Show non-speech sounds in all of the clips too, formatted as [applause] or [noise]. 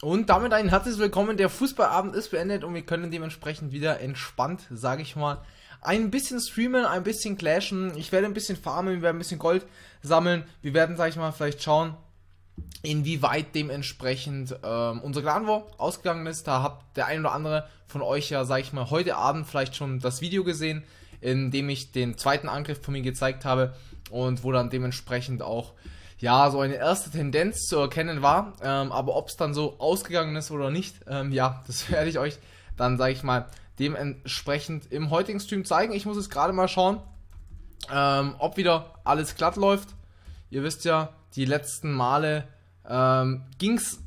Und damit ein herzliches Willkommen. Der Fußballabend ist beendet und wir können dementsprechend wieder entspannt, sage ich mal, ein bisschen streamen, ein bisschen clashen. Ich werde ein bisschen farmen, wir werden ein bisschen Gold sammeln. Wir werden, sage ich mal, vielleicht schauen, inwieweit dementsprechend ähm, unsere Clan War ausgegangen ist. Da habt der ein oder andere von euch ja, sage ich mal, heute Abend vielleicht schon das Video gesehen, in dem ich den zweiten Angriff von mir gezeigt habe und wo dann dementsprechend auch ja, so eine erste Tendenz zu erkennen war. Ähm, aber ob es dann so ausgegangen ist oder nicht, ähm, ja, das [laughs] werde ich euch dann, sage ich mal, dementsprechend im heutigen Stream zeigen. Ich muss jetzt gerade mal schauen, ähm, ob wieder alles glatt läuft. Ihr wisst ja, die letzten Male ähm, ging es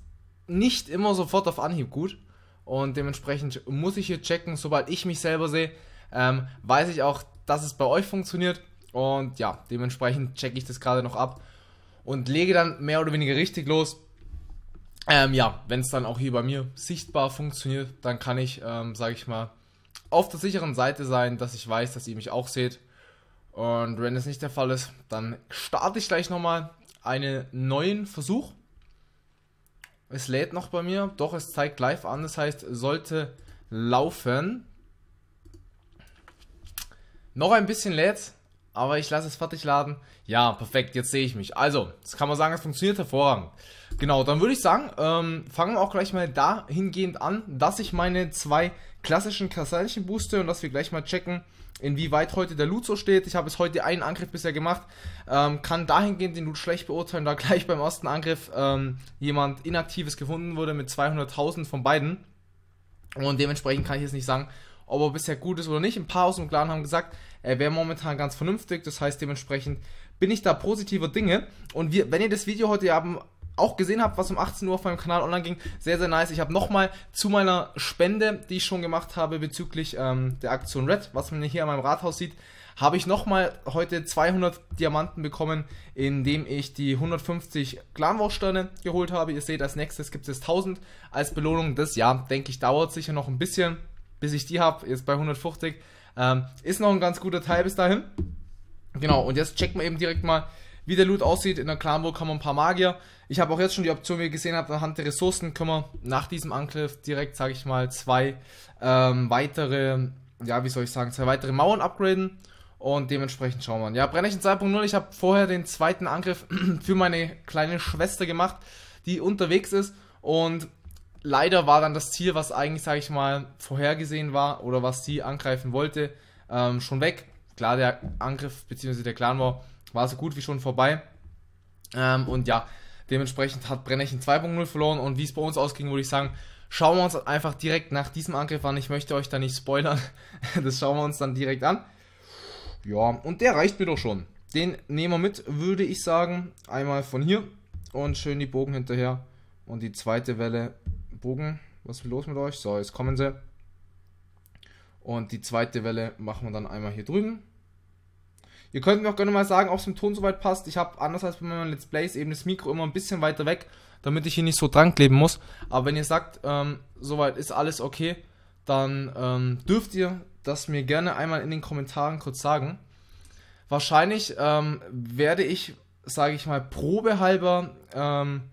nicht immer sofort auf Anhieb gut. Und dementsprechend muss ich hier checken, sobald ich mich selber sehe, ähm, weiß ich auch, dass es bei euch funktioniert. Und ja, dementsprechend checke ich das gerade noch ab und lege dann mehr oder weniger richtig los. Ähm, ja, wenn es dann auch hier bei mir sichtbar funktioniert, dann kann ich, ähm, sage ich mal, auf der sicheren Seite sein, dass ich weiß, dass ihr mich auch seht. Und wenn es nicht der Fall ist, dann starte ich gleich nochmal einen neuen Versuch. Es lädt noch bei mir, doch es zeigt live an, das heißt, sollte laufen. Noch ein bisschen lädt, aber ich lasse es fertig laden. Ja, perfekt, jetzt sehe ich mich. Also, das kann man sagen, es funktioniert hervorragend. Genau, dann würde ich sagen, ähm, fangen wir auch gleich mal dahingehend an, dass ich meine zwei klassischen Kasseilchen booste und dass wir gleich mal checken, inwieweit heute der Loot so steht. Ich habe es heute einen Angriff bisher gemacht, ähm, kann dahingehend den Loot schlecht beurteilen, da gleich beim ersten Angriff ähm, jemand Inaktives gefunden wurde mit 200.000 von beiden. Und dementsprechend kann ich jetzt nicht sagen, ob er bisher gut ist oder nicht. Ein paar aus dem Clan haben gesagt, äh, wäre momentan ganz vernünftig. Das heißt, dementsprechend bin ich da positiver Dinge. Und wir, wenn ihr das Video heute Abend auch gesehen habt, was um 18 Uhr auf meinem Kanal online ging, sehr, sehr nice. Ich habe nochmal zu meiner Spende, die ich schon gemacht habe bezüglich ähm, der Aktion Red, was man hier an meinem Rathaus sieht, habe ich nochmal heute 200 Diamanten bekommen, indem ich die 150 Glanwursterne geholt habe. Ihr seht, als nächstes gibt es 1000 als Belohnung. Das, ja, denke ich, dauert sicher noch ein bisschen, bis ich die habe. Jetzt bei 150 ähm, ist noch ein ganz guter Teil bis dahin. Genau, und jetzt checken wir eben direkt mal, wie der Loot aussieht. In der Clanburg haben wir ein paar Magier. Ich habe auch jetzt schon die Option, wie ihr gesehen habt, anhand der Ressourcen können wir nach diesem Angriff direkt, sage ich mal, zwei ähm, weitere, ja, wie soll ich sagen, zwei weitere Mauern upgraden. Und dementsprechend schauen wir an. Ja, Brennlichen 2.0, ich habe vorher den zweiten Angriff [clears throat] für meine kleine Schwester gemacht, die unterwegs ist. Und leider war dann das Ziel, was eigentlich, sage ich mal, vorhergesehen war oder was sie angreifen wollte, ähm, schon weg. Klar, der Angriff bzw. der Clan war, war so gut wie schon vorbei. Ähm, und ja, dementsprechend hat Brennechen 2.0 verloren und wie es bei uns ausging, würde ich sagen, schauen wir uns einfach direkt nach diesem Angriff an. Ich möchte euch da nicht spoilern, [laughs] das schauen wir uns dann direkt an. Ja, und der reicht mir doch schon. Den nehmen wir mit, würde ich sagen. Einmal von hier und schön die Bogen hinterher. Und die zweite Welle Bogen, was ist los mit euch? So, jetzt kommen sie. Und die zweite Welle machen wir dann einmal hier drüben. Ihr könnt mir auch gerne mal sagen, ob es im Ton soweit passt. Ich habe, anders als bei meinen Let's Plays, eben das Mikro immer ein bisschen weiter weg, damit ich hier nicht so dran kleben muss. Aber wenn ihr sagt, ähm, soweit ist alles okay, dann ähm, dürft ihr das mir gerne einmal in den Kommentaren kurz sagen. Wahrscheinlich ähm, werde ich, sage ich mal, probehalber ähm,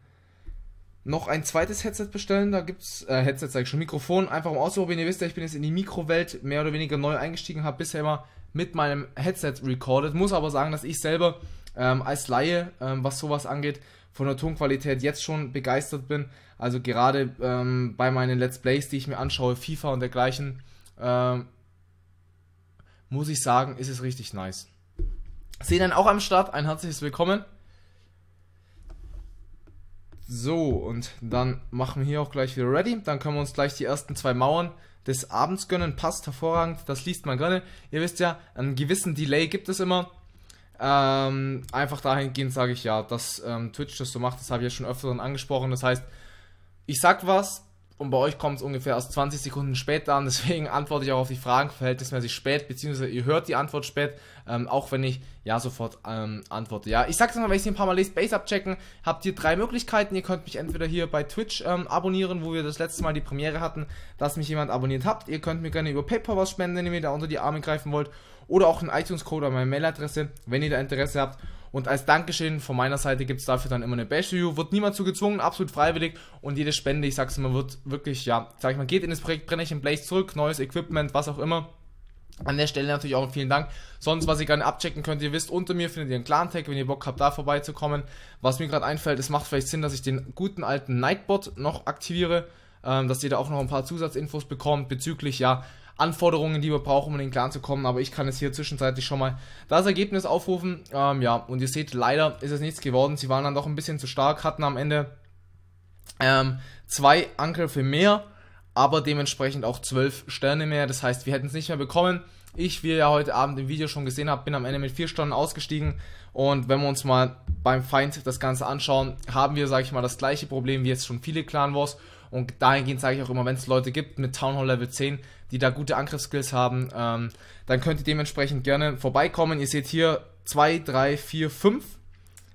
noch ein zweites Headset bestellen. Da gibt's äh, Headset sage ich schon Mikrofon, einfach um auszuprobieren. Ihr wisst ja, ich bin jetzt in die Mikrowelt mehr oder weniger neu eingestiegen, habe bisher immer mit meinem Headset recorded. Muss aber sagen, dass ich selber ähm, als Laie, ähm, was sowas angeht, von der Tonqualität jetzt schon begeistert bin. Also gerade ähm, bei meinen Let's Plays, die ich mir anschaue, FIFA und dergleichen, ähm, muss ich sagen, ist es richtig nice. Sehen dann auch am Start. Ein herzliches Willkommen. So, und dann machen wir hier auch gleich wieder ready. Dann können wir uns gleich die ersten zwei Mauern des Abends gönnen. Passt hervorragend, das liest man gerne. Ihr wisst ja, einen gewissen Delay gibt es immer. Ähm, einfach dahingehend sage ich ja, dass ähm, Twitch das so macht, das habe ich ja schon öfteren angesprochen. Das heißt, ich sag was, und bei euch kommt es ungefähr aus 20 Sekunden später an. [laughs] Deswegen antworte ich auch auf die Fragen verhältnismäßig spät, beziehungsweise ihr hört die Antwort spät, ähm, auch wenn ich ja sofort ähm, antworte. Ja, ich sag's nochmal, wenn ich sie ein paar Mal lese, Base abchecken, habt ihr drei Möglichkeiten. Ihr könnt mich entweder hier bei Twitch ähm, abonnieren, wo wir das letzte Mal die Premiere hatten, dass mich jemand abonniert habt. Ihr könnt mir gerne über PayPal was spenden, wenn ihr mir da unter die Arme greifen wollt oder auch einen iTunes-Code oder meine Mailadresse, wenn ihr da Interesse habt. Und als Dankeschön von meiner Seite gibt es dafür dann immer eine Bash-Review. Wird niemand zu gezwungen, absolut freiwillig. Und jede Spende, ich sag's immer, wird wirklich, ja, sag ich mal, geht in das Projekt Brennerchen Blaze zurück, neues Equipment, was auch immer. An der Stelle natürlich auch vielen Dank. Sonst, was ihr gerne abchecken könnt, ihr wisst, unter mir findet ihr einen Clan-Tag, wenn ihr Bock habt, da vorbeizukommen. Was mir gerade einfällt, es macht vielleicht Sinn, dass ich den guten alten Nightbot noch aktiviere, ähm, dass ihr da auch noch ein paar Zusatzinfos bekommt bezüglich, ja, Anforderungen, die wir brauchen, um in den Clan zu kommen. Aber ich kann es hier zwischenzeitlich schon mal das Ergebnis aufrufen. Ähm, ja, und ihr seht, leider ist es nichts geworden. Sie waren dann doch ein bisschen zu stark, hatten am Ende ähm, zwei Angriffe mehr, aber dementsprechend auch zwölf Sterne mehr. Das heißt, wir hätten es nicht mehr bekommen. Ich, wie ihr ja heute Abend im Video schon gesehen habt, bin am Ende mit vier Stunden ausgestiegen. Und wenn wir uns mal beim Feind das Ganze anschauen, haben wir, sage ich mal, das gleiche Problem wie jetzt schon viele Clan Wars. Und dahingehend sage ich auch immer, wenn es Leute gibt mit Town Hall Level 10, die da gute Angriffskills haben, ähm, dann könnt ihr dementsprechend gerne vorbeikommen. Ihr seht hier 2, 3, 4, 5.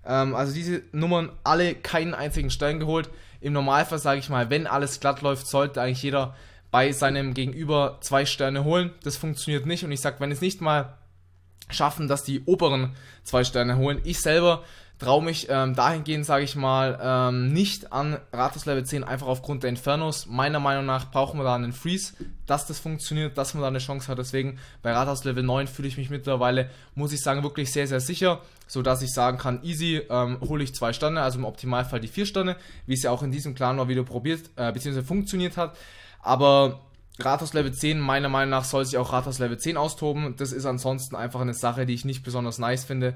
also diese Nummern alle keinen einzigen Stein geholt. Im Normalfall sage ich mal, wenn alles glatt läuft, sollte eigentlich jeder bei seinem Gegenüber zwei Sterne holen. Das funktioniert nicht und ich sage, wenn es nicht mal schaffen, dass die oberen zwei Sterne holen. Ich selber traue mich ähm, dahingehend, sage ich mal, ähm, nicht an Rathaus Level 10, einfach aufgrund der Infernos. Meiner Meinung nach brauchen wir da einen Freeze, dass das funktioniert, dass man da eine Chance hat. Deswegen bei Rathaus Level 9 fühle ich mich mittlerweile, muss ich sagen, wirklich sehr, sehr sicher, sodass ich sagen kann, easy, ähm, hole ich zwei Sterne, also im Optimalfall die vier Sterne, wie es ja auch in diesem Clan mal wieder probiert, äh, beziehungsweise funktioniert hat. Aber Rathaus Level 10, meiner Meinung nach, soll sich auch Rathaus Level 10 austoben. Das ist ansonsten einfach eine Sache, die ich nicht besonders nice finde.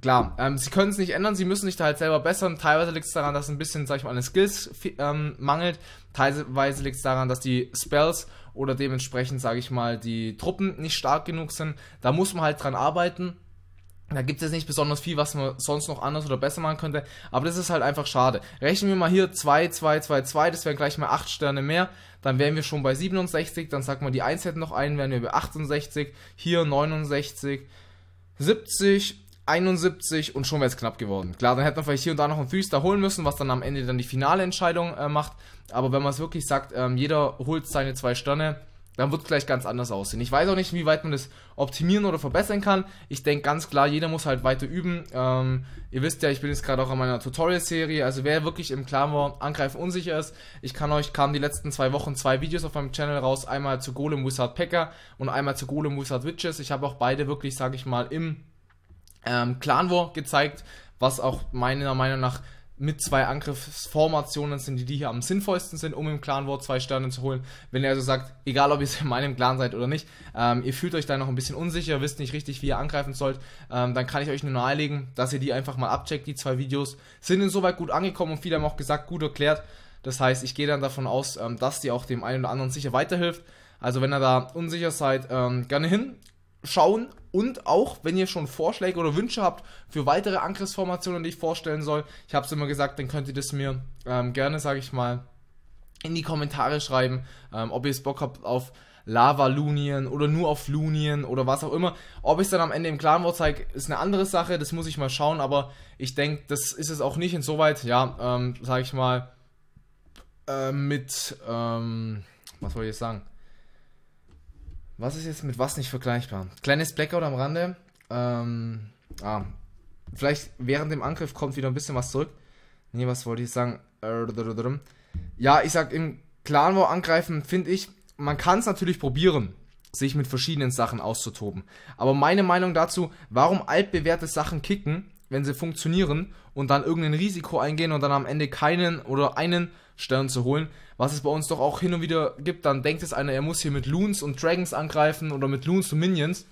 Klar, ähm, sie können es nicht ändern, sie müssen sich da halt selber bessern. Teilweise liegt es daran, dass ein bisschen, sag ich mal, an den Skills ähm, mangelt. Teilweise liegt es daran, dass die Spells oder dementsprechend, sage ich mal, die Truppen nicht stark genug sind. Da muss man halt dran arbeiten. Da gibt es nicht besonders viel, was man sonst noch anders oder besser machen könnte. Aber das ist halt einfach schade. Rechnen wir mal hier 2, 2, 2, 2. Das wären gleich mal 8 Sterne mehr. Dann wären wir schon bei 67. Dann sagt man, die 1 hätten noch einen, wären wir bei 68. Hier 69. 70, 71 und schon wäre es knapp geworden. Klar, dann hätte man vielleicht hier und da noch einen Füßer holen müssen, was dann am Ende dann die finale Entscheidung äh, macht. Aber wenn man es wirklich sagt, ähm, jeder holt seine zwei Sterne, dann wird es gleich ganz anders aussehen. Ich weiß auch nicht, wie weit man das optimieren oder verbessern kann. Ich denke ganz klar, jeder muss halt weiter üben. Ähm, ihr wisst ja, ich bin jetzt gerade auch an meiner Tutorial-Serie. Also wer wirklich im Klaren war, angreifen unsicher ist, ich kann euch, kamen die letzten zwei Wochen zwei Videos auf meinem Channel raus. Einmal zu Golem Wizard Packer und einmal zu Golem Wizard Witches. Ich habe auch beide wirklich, sage ich mal, im ähm, Clan War gezeigt, was auch meiner Meinung nach mit zwei Angriffsformationen sind, die, hier am sinnvollsten sind, um im Clan War zwei Sterne zu holen. Wenn ihr also sagt, egal ob ihr [laughs] in meinem Clan seid oder nicht, ähm, ihr fühlt euch da noch ein bisschen unsicher, wisst nicht richtig, wie ihr angreifen sollt, ähm, dann kann ich euch nur nahelegen, dass ihr die einfach mal abcheckt. Die zwei Videos sind insoweit gut angekommen und viele haben auch gesagt, gut erklärt. Das heißt, ich gehe dann davon aus, ähm, dass die auch dem einen oder anderen sicher weiterhilft. Also wenn ihr da unsicher seid, ähm, gerne hin schauen und auch, wenn ihr schon Vorschläge oder Wünsche habt für weitere Angriffsformationen, die ich vorstellen soll, ich habe es immer gesagt, dann könnt ihr das mir ähm, gerne, sage ich mal, in die Kommentare schreiben, ähm, ob ihr es Bock habt auf Lava-Lunien oder nur auf Lunien oder was auch immer. Ob ich es dann am Ende im Clan War zeige, ist eine andere Sache, das muss ich mal schauen, aber ich denke, das ist es auch nicht. Insoweit, ja, ähm, sage ich mal, äh, mit, ähm, was soll ich jetzt sagen? Was ist jetzt mit was nicht vergleichbar? Kleines Blackout am Rande. Ähm, ah, vielleicht während dem Angriff kommt wieder ein bisschen was zurück. Nee, was wollte ich sagen? Ja, ich sag, im Clan War angreifen, finde ich, man kann es natürlich probieren, sich mit verschiedenen Sachen auszutoben. Aber meine Meinung dazu, warum altbewährte Sachen kicken, wenn sie funktionieren und dann irgendein Risiko eingehen und dann am Ende keinen oder einen Stern zu holen, was es bei uns doch auch hin und wieder gibt, dann denkt es einer, er muss hier mit Loons und Dragons angreifen oder mit Loons und Minions.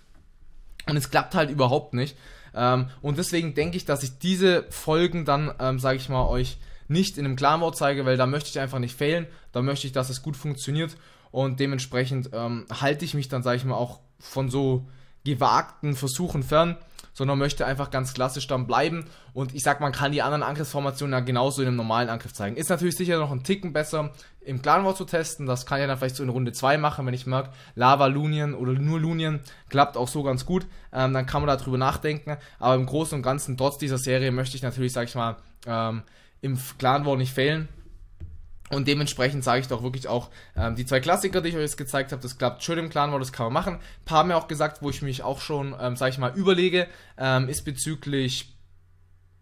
Und es klappt halt überhaupt nicht. Ähm, und deswegen denke ich, dass ich diese Folgen dann, ähm, sage ich mal, euch nicht in einem Clan zeige, weil da möchte ich einfach nicht fehlen. Da möchte ich, dass es gut funktioniert. Und dementsprechend ähm, halte ich mich dann, sage ich mal, auch von so gewagten Versuchen fern, sondern möchte einfach ganz klassisch dann bleiben. Und ich sag, man kann die anderen Angriffsformationen ja genauso in einem normalen Angriff zeigen. Ist natürlich sicher noch ein Ticken besser, im Clan War zu testen. Das kann ich dann vielleicht so in Runde 2 machen, wenn ich merke, Lava Lunien oder nur Lunien klappt auch so ganz gut. Ähm, dann kann man darüber nachdenken. Aber im Großen und Ganzen, trotz dieser Serie, möchte ich natürlich, sag ich mal, ähm, im Clan War nicht fehlen. Und dementsprechend sage ich doch wirklich auch, ähm, die zwei Klassiker, die ich euch jetzt gezeigt habe, das klappt schön im Clan weil das kann man machen. Ein paar haben mir auch gesagt, wo ich mich auch schon, ähm, sage ich mal, überlege, ähm, ist bezüglich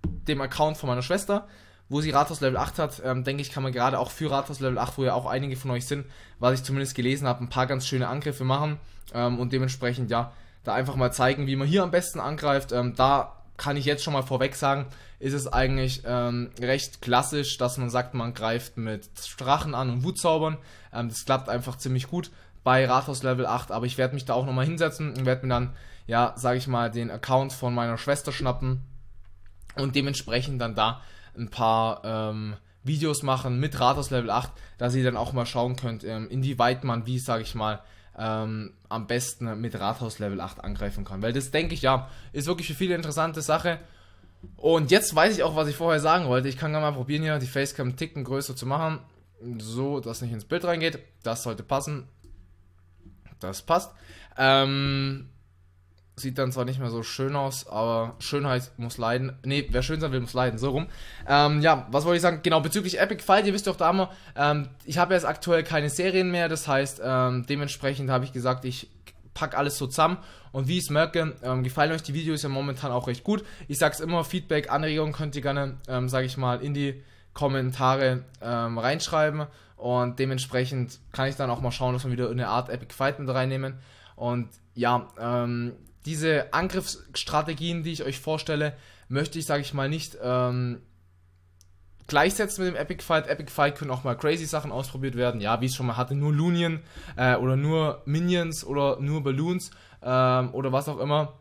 dem Account von meiner Schwester, wo sie Rathaus Level 8 hat, ähm, denke ich, kann man gerade auch für Rathaus Level 8, wo ja auch einige von euch sind, was ich zumindest gelesen habe, ein paar ganz schöne Angriffe machen ähm, und dementsprechend, ja, da einfach mal zeigen, wie man hier am besten angreift. Ähm, da kann ich jetzt schon mal vorweg sagen, ist es eigentlich ähm, recht klassisch, dass man sagt, man greift mit Strachen an und Wutzaubern. Ähm, das klappt einfach ziemlich gut bei Rathaus Level 8, aber ich werde mich da auch nochmal hinsetzen und werde mir dann, ja, sage ich mal, den Account von meiner Schwester schnappen und dementsprechend dann da ein paar ähm, Videos machen mit Rathaus Level 8, dass ihr dann auch mal schauen könnt, ähm, inwieweit man, wie, sage ich mal, ähm, am besten mit Rathaus Level 8 angreifen kann. Weil das denke ich, ja, ist wirklich für viele interessante Sache. Und jetzt weiß ich auch, was ich vorher sagen wollte. Ich kann ja mal probieren, hier die Facecam einen Ticken größer zu machen. So, dass nicht ins Bild reingeht. Das sollte passen. Das passt. Ähm, Sieht dann zwar nicht mehr so schön aus, aber Schönheit muss leiden. Ne, wer schön sein will, muss leiden. So rum. Ähm, ja, was wollte ich sagen? Genau, bezüglich Epic Fight, ihr wisst doch da immer, ähm, ich habe jetzt aktuell keine Serien mehr. Das heißt, ähm, dementsprechend habe ich gesagt, ich pack alles so zusammen. Und wie ich es merke, ähm, gefallen euch die Videos ja momentan auch recht gut. Ich sag's immer, Feedback, Anregungen könnt ihr gerne, ähm, sage ich mal, in die Kommentare ähm, reinschreiben. Und dementsprechend kann ich dann auch mal schauen, dass wir wieder eine Art Epic Fight mit reinnehmen. Und ja, ähm, diese Angriffsstrategien, die ich euch vorstelle, möchte ich, sage ich mal, nicht ähm, gleichsetzen mit dem Epic Fight. Epic Fight können auch mal crazy Sachen ausprobiert werden. Ja, wie ich schon mal hatte, nur Lunien äh, oder nur Minions oder nur Balloons ähm, oder was auch immer.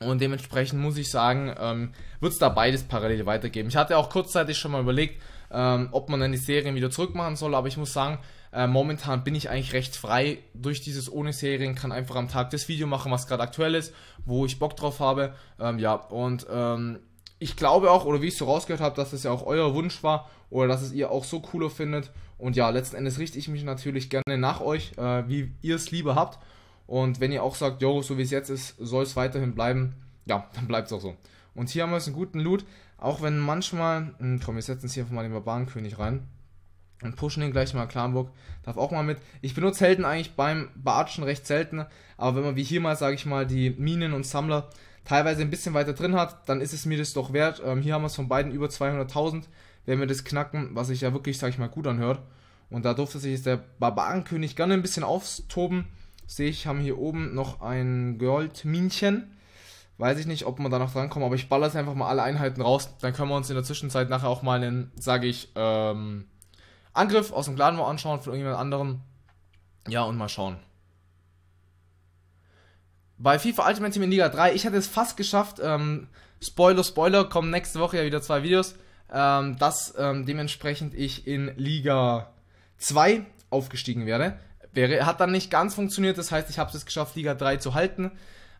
Und dementsprechend muss ich sagen, ähm, wird es da beides parallel weitergeben. Ich hatte auch kurzzeitig schon mal überlegt, ähm, ob man dann die Serien wieder zurückmachen soll, aber ich muss sagen, äh, momentan bin ich eigentlich recht frei durch dieses ohne Serien, kann einfach am Tag das Video machen, was gerade aktuell ist, wo ich Bock drauf habe. Ähm, ja, und ähm, ich glaube auch, oder wie ich so rausgehört habe, dass es das ja auch euer Wunsch war oder dass es ihr auch so cooler findet. Und ja, letzten Endes richte ich mich natürlich gerne nach euch, äh, wie ihr es lieber habt. Und wenn ihr auch sagt, jo, so wie es jetzt ist, soll es weiterhin bleiben, ja, [laughs] dann bleibt es auch so. Und hier haben wir jetzt einen guten Loot, auch wenn manchmal, mh, hm, komm, wir setzen es hier einfach mal den Barbarenkönig rein und pushen den gleich mal. Klamburg darf auch mal mit. Ich benutze Helden eigentlich beim Beatschen recht selten, aber wenn man wie hier mal, sage ich mal, die Minen und Sammler teilweise ein bisschen weiter drin hat, dann ist es mir das doch wert. Ähm, hier haben wir es von beiden über 200.000, Werden wir das knacken, was sich ja wirklich, sage ich mal, gut anhört. Und da durfte sich jetzt der Barbarenkönig gerne ein bisschen aufstoben. Sehe ich, haben hier oben noch ein Goldminchen. Weiß ich nicht, ob wir da noch drankommt, aber ich baller jetzt einfach mal alle Einheiten raus. Dann können wir uns in der Zwischenzeit nachher auch mal einen, sage ich, ähm, Angriff aus dem Laden mal anschauen von irgendjemand anderem. Ja, und mal schauen. Bei FIFA Ultimate Team in Liga 3, ich hatte es fast geschafft. Ähm, Spoiler, Spoiler, kommen nächste Woche ja wieder zwei Videos, ähm, dass ähm, dementsprechend ich in Liga 2 aufgestiegen werde. wäre. Hat dann nicht ganz funktioniert, das heißt, ich habe es geschafft, Liga 3 zu halten.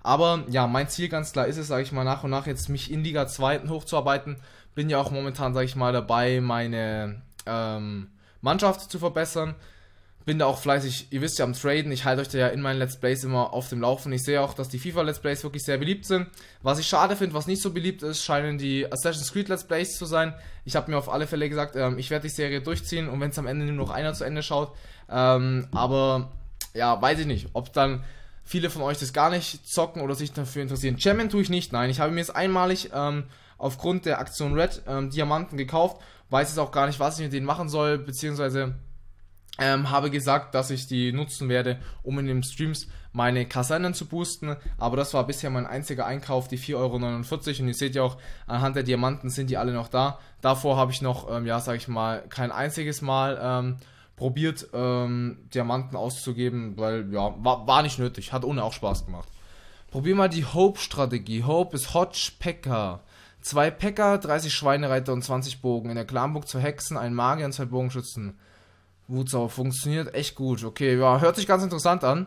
Aber ja, mein Ziel ganz klar ist es, sage ich mal, nach und nach jetzt mich in Liga 2 hochzuarbeiten. Bin ja auch momentan, sage ich mal, dabei, meine ähm, Mannschaft zu verbessern. Bin da auch fleißig, ihr wisst ja, am Traden. Ich halte euch da ja in meinen Let's Plays immer auf dem Laufen. Ich sehe auch, dass die FIFA Let's Plays wirklich sehr beliebt sind. Was ich schade finde, was nicht so beliebt ist, scheinen die Assassin's Creed Let's Plays zu sein. Ich habe mir auf alle Fälle gesagt, ähm, ich werde die Serie durchziehen und wenn es am Ende nur noch einer zu Ende schaut. Ähm, aber ja, weiß ich nicht, ob dann viele von euch das gar nicht zocken oder sich dafür interessieren. Chairman tue ich nicht, nein. Ich habe mir jetzt einmalig ähm, aufgrund der Aktion Red ähm, Diamanten gekauft weiß jetzt auch gar nicht, was ich mit denen machen soll, beziehungsweise ähm, habe gesagt, dass ich die nutzen werde, um in den Streams meine Kasernen zu boosten. Aber das war bisher mein einziger Einkauf, die 4,49 Euro. Und ihr seht ja auch, anhand der Diamanten sind die alle noch da. Davor habe ich noch, ähm, ja, sag ich mal, kein einziges Mal ähm, probiert, ähm, Diamanten auszugeben, weil, ja, war, war nicht nötig. Hat ohne auch Spaß gemacht. Probier mal die Hope-Strategie. Hope ist Hodge Zwei Päcker, 30 Schweinereiter und 20 Bogen. In der Klamburg zwei Hexen, ein Magier und zwei Bogenschützen. Wutsauer funktioniert echt gut. Okay, ja, hört sich ganz interessant an.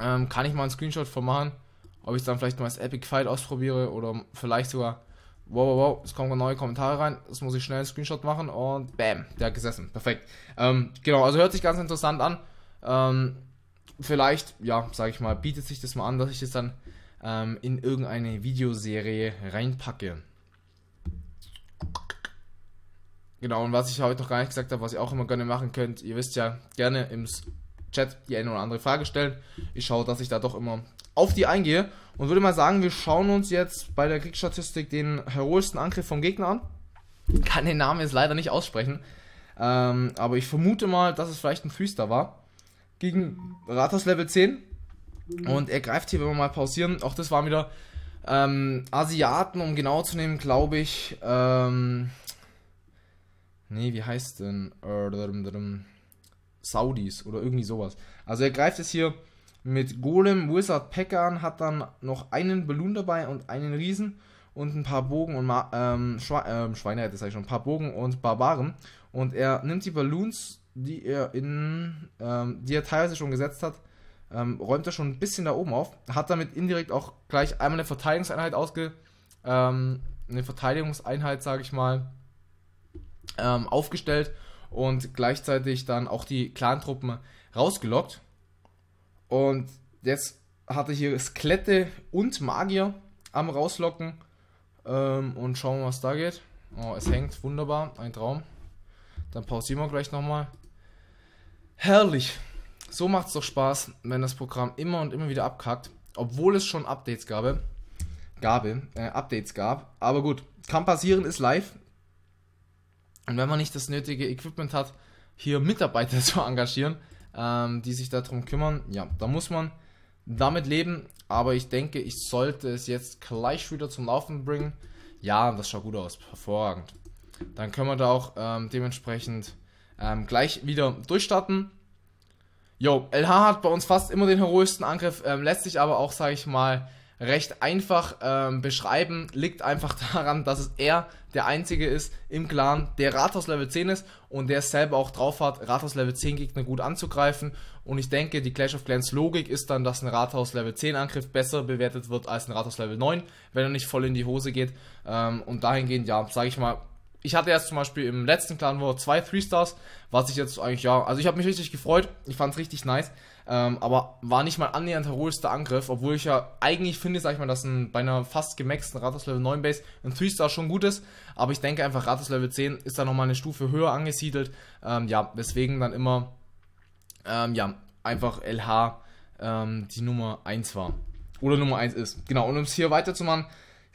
Ähm, kann ich mal einen Screenshot von machen? Ob ich dann vielleicht mal das Epic File ausprobiere oder vielleicht sogar. Wow, wow, wow, es kommen neue Kommentare rein. Das muss ich schnell einen Screenshot machen und bam, der hat gesessen. Perfekt. Ähm, genau, also hört sich ganz interessant an. Ähm, vielleicht, ja, sag ich mal, bietet sich das mal an, dass ich das dann ähm, in irgendeine Videoserie reinpacke. Genau, und was ich heute noch gar nicht gesagt habe, was ihr auch immer gerne machen könnt, ihr wisst ja, gerne im Chat die eine oder andere Frage stellen. Ich schaue, dass ich da doch immer auf die eingehe und würde mal sagen, wir schauen uns jetzt bei der Kriegsstatistik den heroischsten Angriff vom Gegner an. kann den Namen jetzt leider nicht aussprechen, ähm, aber ich vermute mal, dass es vielleicht ein Füster war. Gegen Ratas Level 10 und er greift hier, wenn wir mal pausieren, auch das waren wieder ähm, Asiaten, um genau zu nehmen, glaube ich. Ähm, nee, wie heißt denn? Saudis oder irgendwie sowas. Also er greift es hier mit Golem, Wizard, Packer an, hat dann noch einen Balloon dabei und einen Riesen und ein paar Bogen und Ma ähm, Schwe ähm, Schweine hätte ich schon, ein paar Bogen und Barbaren. Und er nimmt die Balloons, die er in, ähm, die er teilweise schon gesetzt hat, ähm, räumt er schon ein bisschen da oben auf. Hat damit indirekt auch gleich einmal eine Verteidigungseinheit ausge. Ähm, eine Verteidigungseinheit, sage ich mal, ähm, aufgestellt und gleichzeitig dann auch die Clan-Truppen rausgelockt. Und jetzt hatte hier Skelette und Magier am rauslocken. Ähm, und schauen wir, was da geht. Oh, es hängt. Wunderbar. Ein Traum. Dann pausieren wir gleich nochmal. Herrlich so macht es doch Spaß, wenn das Programm immer und immer wieder abkackt, obwohl es schon Updates gab. Gabe, äh, Updates gab. Aber gut, kann passieren, ist live. Und wenn man nicht das nötige Equipment hat, hier Mitarbeiter [laughs] zu engagieren, ähm, die sich darum kümmern, ja, da muss man damit leben. Aber ich denke, ich sollte es jetzt gleich wieder zum Laufen bringen. Ja, das schaut gut aus, hervorragend. Dann können wir da auch ähm, dementsprechend ähm, gleich wieder durchstarten. Jo, LH hat bei uns fast immer den heroischsten Angriff, ähm, lässt sich aber auch, sage ich mal, recht einfach ähm, beschreiben. Liegt einfach [laughs] daran, dass es er der Einzige ist im Clan, der Rathaus Level 10 ist und der selber auch drauf hat, Rathaus Level 10 Gegner gut anzugreifen. Und ich denke, die Clash of Clans Logik ist dann, dass ein Rathaus Level 10 Angriff besser bewertet wird als ein Rathaus Level 9, wenn er nicht voll in die Hose geht. Ähm, und dahingehend, ja, sage ich mal, ich hatte jetzt zum Beispiel im letzten Clan War zwei 3-Stars, was ich jetzt eigentlich, ja, also ich habe mich richtig gefreut, ich fand es richtig nice, ähm, aber war nicht mal annähernd der heroischster Angriff, obwohl ich ja eigentlich finde, sag ich mal, dass ein, bei einer fast gemaxten Ratos Level 9 Base ein 3-Star schon gut ist, aber ich denke einfach, Ratos Level 10 ist da nochmal eine Stufe höher angesiedelt, ähm, ja, weswegen dann immer, ähm, ja, einfach LH ähm, die Nummer 1 war. Oder Nummer 1 ist. Genau, und um es hier weiterzumachen,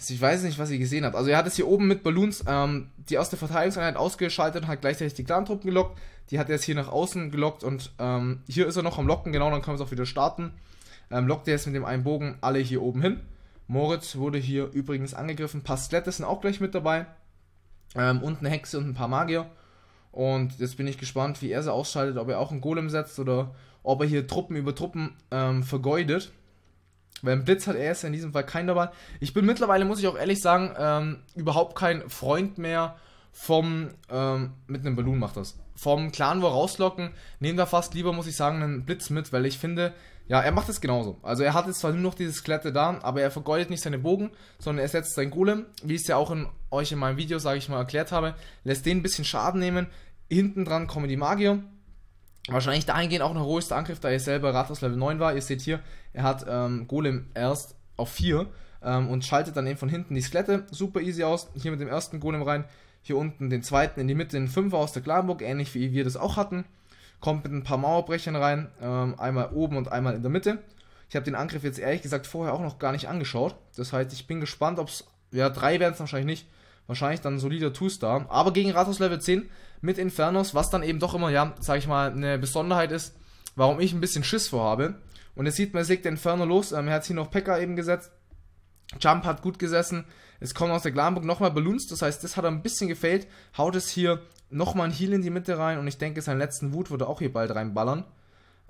also ich weiß nicht, was ihr gesehen habt. Also er hat es hier oben mit Balloons ähm, die der Verteidigungseinheit ausgeschaltet und hat gleichzeitig die Clan-Truppen gelockt. Die hat er jetzt hier nach außen gelockt und ähm, hier ist er noch am Locken, genau, dann können wir es auch wieder starten. Ähm, lockt er jetzt mit dem einen Bogen alle hier oben hin. Moritz wurde hier übrigens angegriffen. Pastlette sind auch gleich mit dabei. Ähm, und eine Hexe und ein paar Magier. Und jetzt bin ich gespannt, wie er sie ausschaltet, ob er auch einen Golem setzt oder ob er hier Truppen über Truppen ähm, vergeudet. Beim Blitz hat er es in diesem Fall kein dabei. Ich bin mittlerweile, muss ich auch ehrlich sagen, ähm, überhaupt kein Freund mehr vom, ähm, mit einem Balloon macht das, vom Clan wo rauslocken, nehmen da fast lieber, muss ich sagen, einen Blitz mit, weil ich finde, ja, er macht es genauso. Also er hat jetzt zwar nur noch dieses Klette da, aber er vergeudet nicht seine Bogen, sondern er setzt sein Golem, wie ich es ja auch in, euch in meinem Video, sage ich mal, erklärt habe, lässt den ein bisschen Schaden nehmen, hinten dran kommen die Magier, Wahrscheinlich dahingehend auch ein heroischer Angriff, da er selber Rathaus Level 9 war. Ihr seht hier, er hat ähm, Golem erst auf 4 ähm, und schaltet dann eben von hinten die Skelette super easy aus. Hier mit dem ersten Golem rein, hier unten den zweiten in die Mitte, den 5er aus der Glamburg, ähnlich wie wir das auch hatten. Kommt mit ein paar Mauerbrechern rein, ähm, einmal oben und einmal in der Mitte. Ich habe den Angriff jetzt ehrlich gesagt vorher auch noch gar nicht angeschaut. Das heißt, ich bin gespannt, ob es, ja, drei werden es wahrscheinlich nicht. Wahrscheinlich dann ein solider Two-Star. Aber gegen Rathaus Level 10 mit Infernos, was dann eben doch immer, ja, sag ich mal, eine Besonderheit ist, warum ich ein bisschen Schiss vorhabe. Und jetzt sieht man, es legt Inferno los, ähm, er hat hier noch Pekka eben gesetzt, Jump hat gut gesessen, es kommt aus der Glamburg nochmal Balloons, das heißt, das hat er ein bisschen gefällt, haut es hier nochmal ein Heal in die Mitte rein und ich denke, seinen letzten Wut würde auch hier bald reinballern.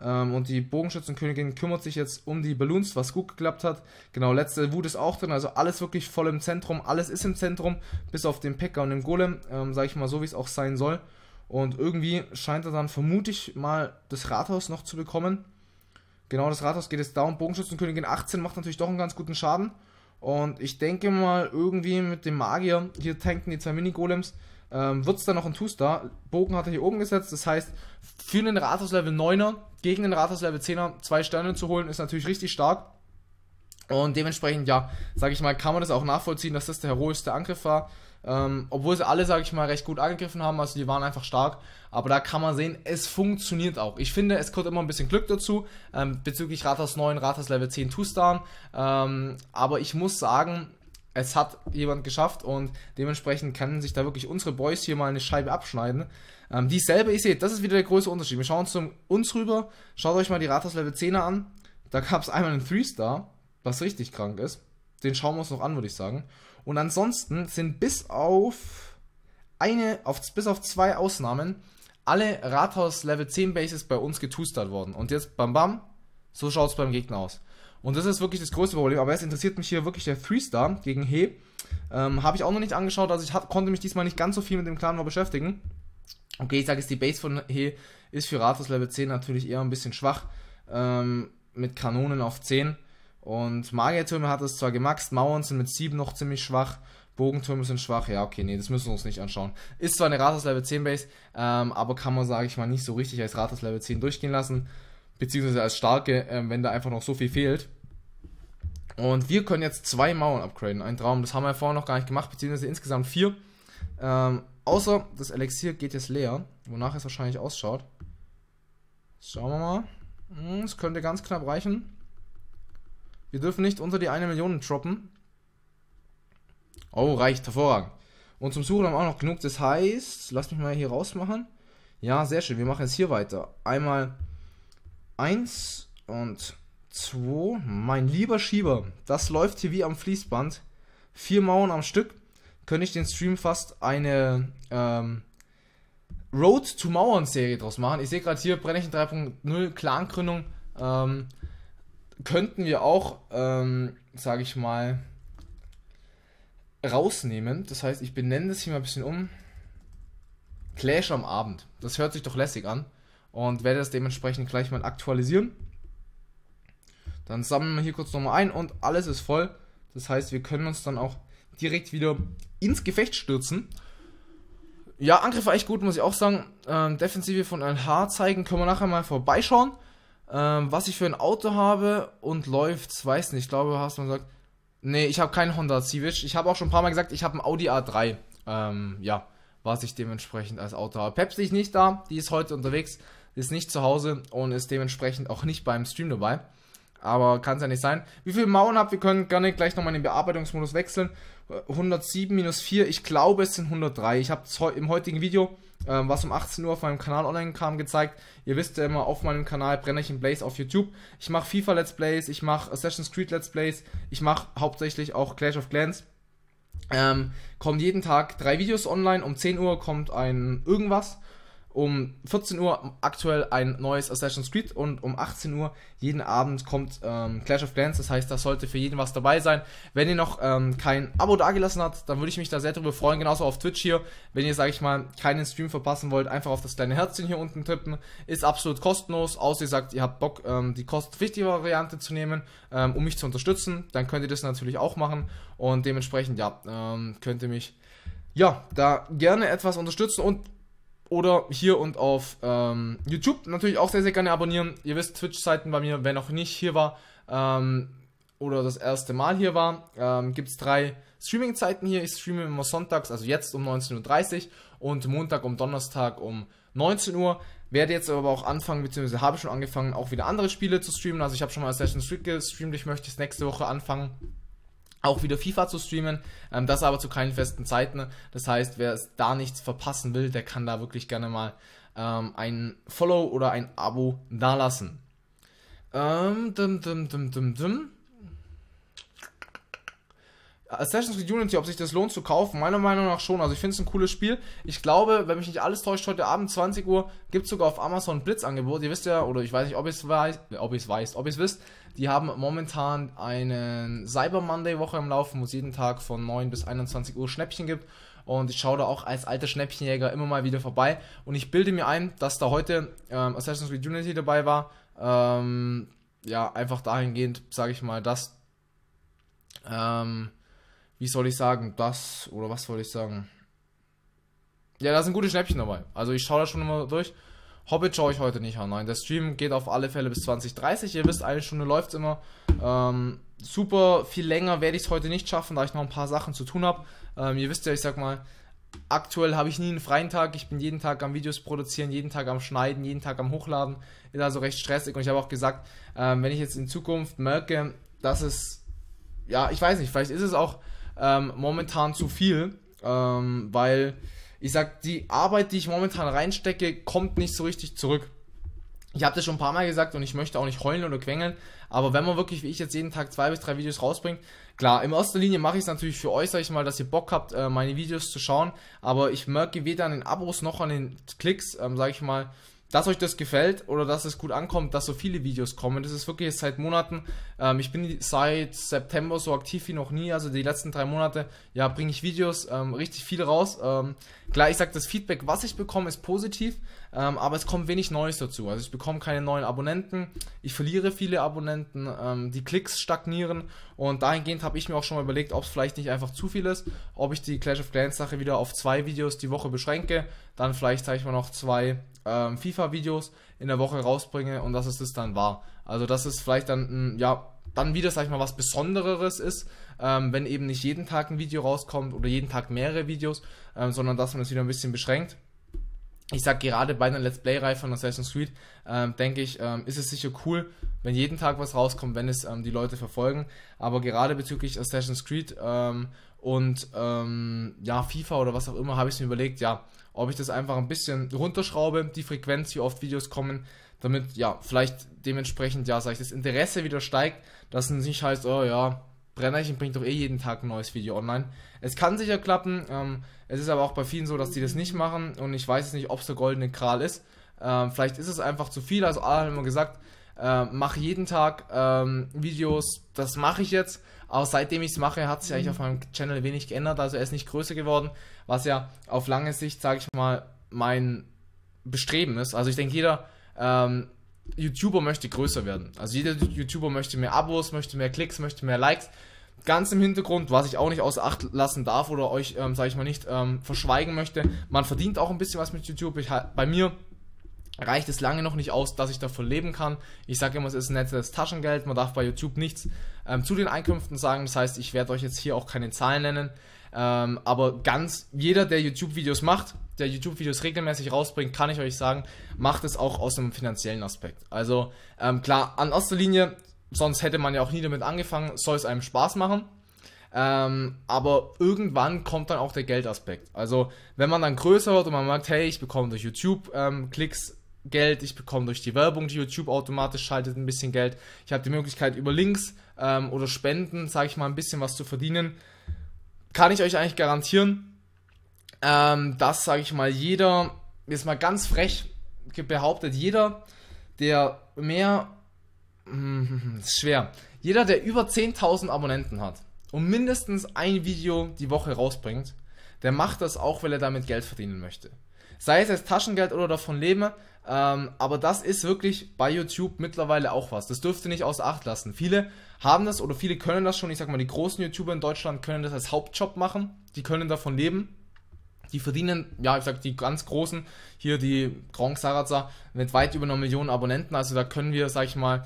Ähm, und die Bogenschützenkönigin kümmert sich jetzt um die Balloons, was gut geklappt hat. Genau, letzte Wut ist auch drin, also alles wirklich voll im Zentrum. Alles ist im Zentrum, bis auf den Pekka und den Golem, ähm, sage ich mal so, wie es auch sein soll. Und irgendwie scheint er dann vermutlich mal das Rathaus noch zu bekommen. Genau, das Rathaus geht jetzt down. Bogenschützenkönigin 18 macht natürlich doch einen ganz guten Schaden. Und ich denke mal, irgendwie mit dem Magier, hier tanken die zwei Mini-Golems, ähm, wird es dann noch ein Two-Star. Bogen hat er hier oben gesetzt, das heißt, für einen Rathaus Level 9er gegen den Rathaus Level 10er zwei Sterne zu holen, ist natürlich richtig stark. Und dementsprechend, ja, sage ich mal, kann man das auch nachvollziehen, dass das der heroischste Angriff war. Ähm, obwohl sie alle, sage ich mal, recht gut angegriffen haben, also die waren einfach stark. Aber da kann man sehen, es funktioniert auch. Ich finde, es kommt immer ein bisschen Glück dazu, ähm, bezüglich Rathaus 9, Rathaus Level 10, 2-Star. Ähm, aber ich muss sagen, es hat jemand geschafft und dementsprechend können sich da wirklich unsere Boys hier mal eine Scheibe abschneiden. Ähm, die selber, ihr seht, das ist wieder der größte Unterschied. Wir schauen zu uns rüber, schaut euch mal die Rathaus Level 10er an. Da gab es einmal einen 3-Star, was richtig krank ist. Den schauen wir uns noch an, würde ich sagen. Und ansonsten sind bis auf eine, auf, bis auf zwei Ausnahmen, alle Rathaus Level 10 Bases bei uns getustert worden. Und jetzt, bam bam, so schaut es beim Gegner aus. Und das ist wirklich das größte Problem. Aber jetzt interessiert mich hier wirklich der Freestar gegen He. Ähm, habe ich auch noch nicht angeschaut, also ich hab, konnte mich diesmal nicht ganz so viel mit dem Clan mal beschäftigen. Okay, ich sage jetzt, die Base von He ist für Rathos Level 10 natürlich eher ein bisschen schwach. Ähm, mit Kanonen auf 10. Und Magiertürme hat es zwar gemaxt, Mauern sind mit 7 noch ziemlich schwach. Bogentürme sind schwach, ja, okay, nee, das müssen wir uns nicht anschauen. Ist zwar eine Rathos Level 10 Base, ähm, aber kann man, sage ich mal, nicht so richtig als Rathos Level 10 durchgehen lassen beziehungsweise als starke, äh, wenn da einfach noch so viel fehlt. Und wir können jetzt zwei Mauern upgraden. Ein Traum, das haben wir vorher noch gar nicht gemacht, beziehungsweise insgesamt vier. Ähm, außer das Elixier geht jetzt leer, wonach es wahrscheinlich ausschaut. Schauen wir mal. Hm, es hm, könnte ganz knapp reichen. Wir dürfen nicht unter die eine Million droppen. Oh, reicht, hervorragend. Und zum Suchen haben wir auch noch genug. Das heißt, lass mich mal hier raus machen. Ja, sehr schön. Wir machen jetzt hier weiter. Einmal 1 und 2. Mein lieber Schieber, das läuft hier wie am Fließband. Vier Mauern am Stück. Könnte ich den Stream fast eine ähm, Road to Mauern Serie draus machen. Ich sehe gerade hier Brennchen 3.0 Clangründung. Ähm, könnten wir auch, ähm, sage ich mal, rausnehmen. Das heißt, ich benenne das hier mal ein bisschen um. Clash am Abend. Das hört sich doch lässig an und werde das dementsprechend gleich mal aktualisieren. Dann sammeln wir hier kurz nochmal ein und alles ist voll. Das heißt, wir können uns dann auch direkt wieder ins Gefecht stürzen. Ja, Angriff war echt gut, muss ich auch sagen. Ähm, Defensive von LH zeigen, können wir nachher mal vorbeischauen. Ähm, was ich für ein Auto habe und läuft's, weiß nicht. Ich glaube, hast man gesagt, nee, ich habe keinen Honda Civic. Ich habe auch schon ein paar Mal gesagt, ich habe einen Audi A3. Ähm, ja, was ich dementsprechend als Auto habe. Pepsi ist nicht da, die ist heute unterwegs ist nicht zu Hause und ist dementsprechend auch nicht beim Stream dabei. Aber kann es ja nicht sein. Wie viel Mauern habt, wir können gerne gleich nochmal in den Bearbeitungsmodus wechseln. 107 äh, minus 4, ich glaube es sind 103. Ich habe es im heutigen Video, ähm, was um 18 Uhr auf meinem Kanal online kam, gezeigt. Ihr wisst ja immer, auf meinem Kanal Brennerchen Blaze auf YouTube. Ich mache FIFA Let's Plays, ich mache Assassin's Creed Let's Plays, ich mache hauptsächlich auch Clash of Clans. Ähm, kommen jeden Tag drei Videos online, um 10 Uhr kommt ein irgendwas um 14 Uhr aktuell ein neues Assassin's Creed und um 18 Uhr jeden Abend kommt ähm, Clash of Clans. Das heißt, da sollte für jeden was dabei sein. Wenn ihr noch ähm, kein Abo dagelassen habt, dann würde ich mich da sehr darüber freuen. Genauso auf Twitch hier. Wenn ihr, sage ich mal, keinen Stream verpassen wollt, einfach auf das kleine Herzchen hier unten tippen. Ist absolut kostenlos. Außer ihr sagt, ihr habt Bock, ähm, die kostenpflichtige Variante zu nehmen, ähm, um mich zu unterstützen. Dann könnt ihr das natürlich auch machen. Und dementsprechend, ja, ähm, könnt ihr mich ja, da gerne etwas unterstützen und oder hier und auf ähm, YouTube natürlich auch sehr, sehr gerne abonnieren. Ihr wisst, Twitch-Seiten bei mir, wer noch nicht hier war ähm, oder das erste Mal hier war, ähm, gibt es drei Streaming-Zeiten hier. Ich streame immer sonntags, also jetzt um 19.30 Uhr und Montag um Donnerstag um 19 Uhr. Werde jetzt aber auch anfangen, beziehungsweise habe schon angefangen, auch wieder andere Spiele zu streamen. Also ich habe schon mal Assassin's Creed gestreamt, ich möchte es nächste Woche anfangen auch wieder FIFA zu streamen, ähm, das aber zu keinen festen Zeiten. Das heißt, wer es da nichts verpassen will, der kann da wirklich gerne mal ähm, ein Follow oder ein Abo dalassen. Ähm, dum, dum, dum, dum, dum. Assassin's Creed Unity, ob sich das lohnt zu kaufen? Meiner Meinung nach schon. Also ich finde es ein cooles Spiel. Ich glaube, wenn mich nicht alles täuscht, heute Abend 20 Uhr gibt es sogar auf Amazon Blitzangebot. Ihr wisst ja, oder ich weiß nicht, ob ihr es weiß, ob ihr es weiß, ob ihr es wisst. Die haben momentan einen Cyber Monday-Woche im Laufen, wo es jeden Tag von 9 bis 21 Uhr Schnäppchen gibt. Und ich schaue da auch als alter Schnäppchenjäger immer mal wieder vorbei. Und ich bilde mir ein, dass da heute ähm, Assassin's Creed Unity dabei war. Ähm, ja, einfach dahingehend, sage ich mal, dass. Ähm, wie soll ich sagen, das oder was soll ich sagen? Ja, da sind gute Schnäppchen dabei. Also ich schaue da schon immer durch. Hobbit schaue ich heute nicht an. Nein, der Stream geht auf alle Fälle bis 20.30. Ihr wisst, eine Stunde läuft es immer. Ähm, super viel länger werde ich es heute nicht schaffen, da ich noch ein paar Sachen zu tun habe. Ähm, ihr wisst ja, ich sag mal, aktuell habe ich nie einen freien Tag. Ich bin jeden Tag am Videos produzieren, jeden Tag am Schneiden, jeden Tag am Hochladen. Ist also recht stressig. Und ich habe auch gesagt, ähm, wenn ich jetzt in Zukunft merke, dass es, ja, ich weiß nicht, vielleicht ist es auch ähm, momentan zu viel, ähm, weil ich sag, die Arbeit, die ich momentan reinstecke, kommt nicht so richtig zurück. Ich habe das schon ein paar Mal gesagt und ich möchte auch nicht heulen oder quengeln, aber wenn man wirklich, wie ich jetzt jeden Tag zwei bis drei Videos rausbringt, klar, in erster Linie mache ich es natürlich für euch, sag ich mal, dass ihr Bock habt, äh, meine Videos zu schauen, aber ich merke weder an den Abos noch an den Klicks, ähm, sag ich mal, dass euch das gefällt oder dass es gut ankommt, dass so viele Videos kommen. Das ist wirklich seit Monaten. Ähm, ich bin seit September so aktiv wie noch nie. Also die letzten drei Monate, ja, bringe ich Videos ähm, richtig viel raus. Ähm, klar, ich sage, das Feedback, was ich bekomme, ist positiv. Ähm, aber es kommt wenig Neues dazu. Also ich bekomme keine neuen Abonnenten, ich verliere viele Abonnenten, ähm, die Klicks stagnieren und dahingehend habe ich mir auch schon mal überlegt, ob es vielleicht nicht einfach zu viel ist, ob ich die Clash of Clans Sache wieder auf zwei Videos die Woche beschränke, dann vielleicht zeige ich mal noch zwei ähm, FIFA-Videos in der Woche rausbringe und das ist also, es dann wahr. Also das ist vielleicht dann, hm, ja, dann wieder, sag ich mal, was Besonderes ist, ähm, wenn eben nicht jeden Tag ein Video rauskommt oder jeden Tag mehrere Videos, ähm, sondern dass man es das wieder ein bisschen beschränkt ich sag gerade bei einer Let's Play-Reihe von Assassin's Creed, ähm, denke ich, ähm, ist es sicher cool, wenn jeden Tag was rauskommt, wenn es ähm, die Leute verfolgen. Aber gerade bezüglich Assassin's Creed ähm, und ähm, ja, FIFA oder was auch immer, habe ich mir überlegt, ja, ob ich das einfach ein bisschen runterschraube, die Frequenz, wie oft Videos kommen, damit ja, vielleicht dementsprechend, ja, sag ich, das Interesse wieder steigt, dass es nicht halt, heißt, oh ja, Brennerchen bringt doch eh jeden Tag ein neues Video online. Es kann sicher klappen, ähm, es ist aber auch bei vielen so, dass die das nicht machen und ich weiß jetzt nicht, ob es der goldene Kral ist. Ähm, vielleicht ist es einfach zu viel, also alle haben immer gesagt, äh, mach jeden Tag ähm, Videos, das mache ich jetzt. Aber seitdem ich es mache, hat sich eigentlich mhm. auf meinem Channel wenig geändert, also er ist nicht größer geworden, was ja auf lange Sicht, sage ich mal, mein Bestreben ist. Also ich denke, jeder ähm, YouTuber möchte größer werden. Also jeder YouTuber möchte mehr Abos, möchte mehr Klicks, möchte mehr Likes. Ganz im Hintergrund, was ich auch nicht außer Acht lassen darf oder euch, ähm, sage ich mal, nicht ähm, verschweigen möchte, man verdient auch ein bisschen was mit YouTube. Ich, bei mir reicht es lange noch nicht aus, dass ich davon leben kann. Ich sage immer, es ist ein nettes Taschengeld, man darf bei YouTube nichts ähm, zu den Einkünften sagen. Das heißt, ich werde euch jetzt hier auch keine Zahlen nennen. Ähm, aber ganz jeder, der YouTube-Videos macht, der YouTube-Videos regelmäßig rausbringt, kann ich euch sagen, macht es auch aus einem finanziellen Aspekt. Also ähm, klar, an erster Linie, sonst hätte man ja auch nie damit angefangen, soll es einem Spaß machen. Ähm, aber irgendwann kommt dann auch der Geldaspekt. Also wenn man dann größer wird und man merkt, hey, ich bekomme durch YouTube ähm, Geld, ich bekomme durch die Werbung, die YouTube automatisch schaltet, ein bisschen Geld. Ich habe die Möglichkeit über Links ähm, oder Spenden, sage ich mal, ein bisschen was zu verdienen kann ich euch eigentlich garantieren, ähm, dass, sage ich mal, jeder, jetzt mal ganz frech behauptet, jeder, der mehr, mm, [laughs] ist schwer, jeder, der über 10.000 Abonnenten hat und mindestens ein Video die Woche rausbringt, der macht das auch, weil er damit Geld verdienen möchte sei es als Taschengeld oder davon leben. Ähm, aber das ist wirklich bei YouTube mittlerweile auch was. Das dürft ihr nicht außer Acht lassen. Viele haben das oder viele können das schon. Ich sag mal, die großen YouTuber in Deutschland können das als Hauptjob machen. Die können davon leben. Die verdienen, ja, ich sag, die ganz großen, hier die Gronk Sarazar mit weit über einer Million Abonnenten. Also da können wir, sag ich mal,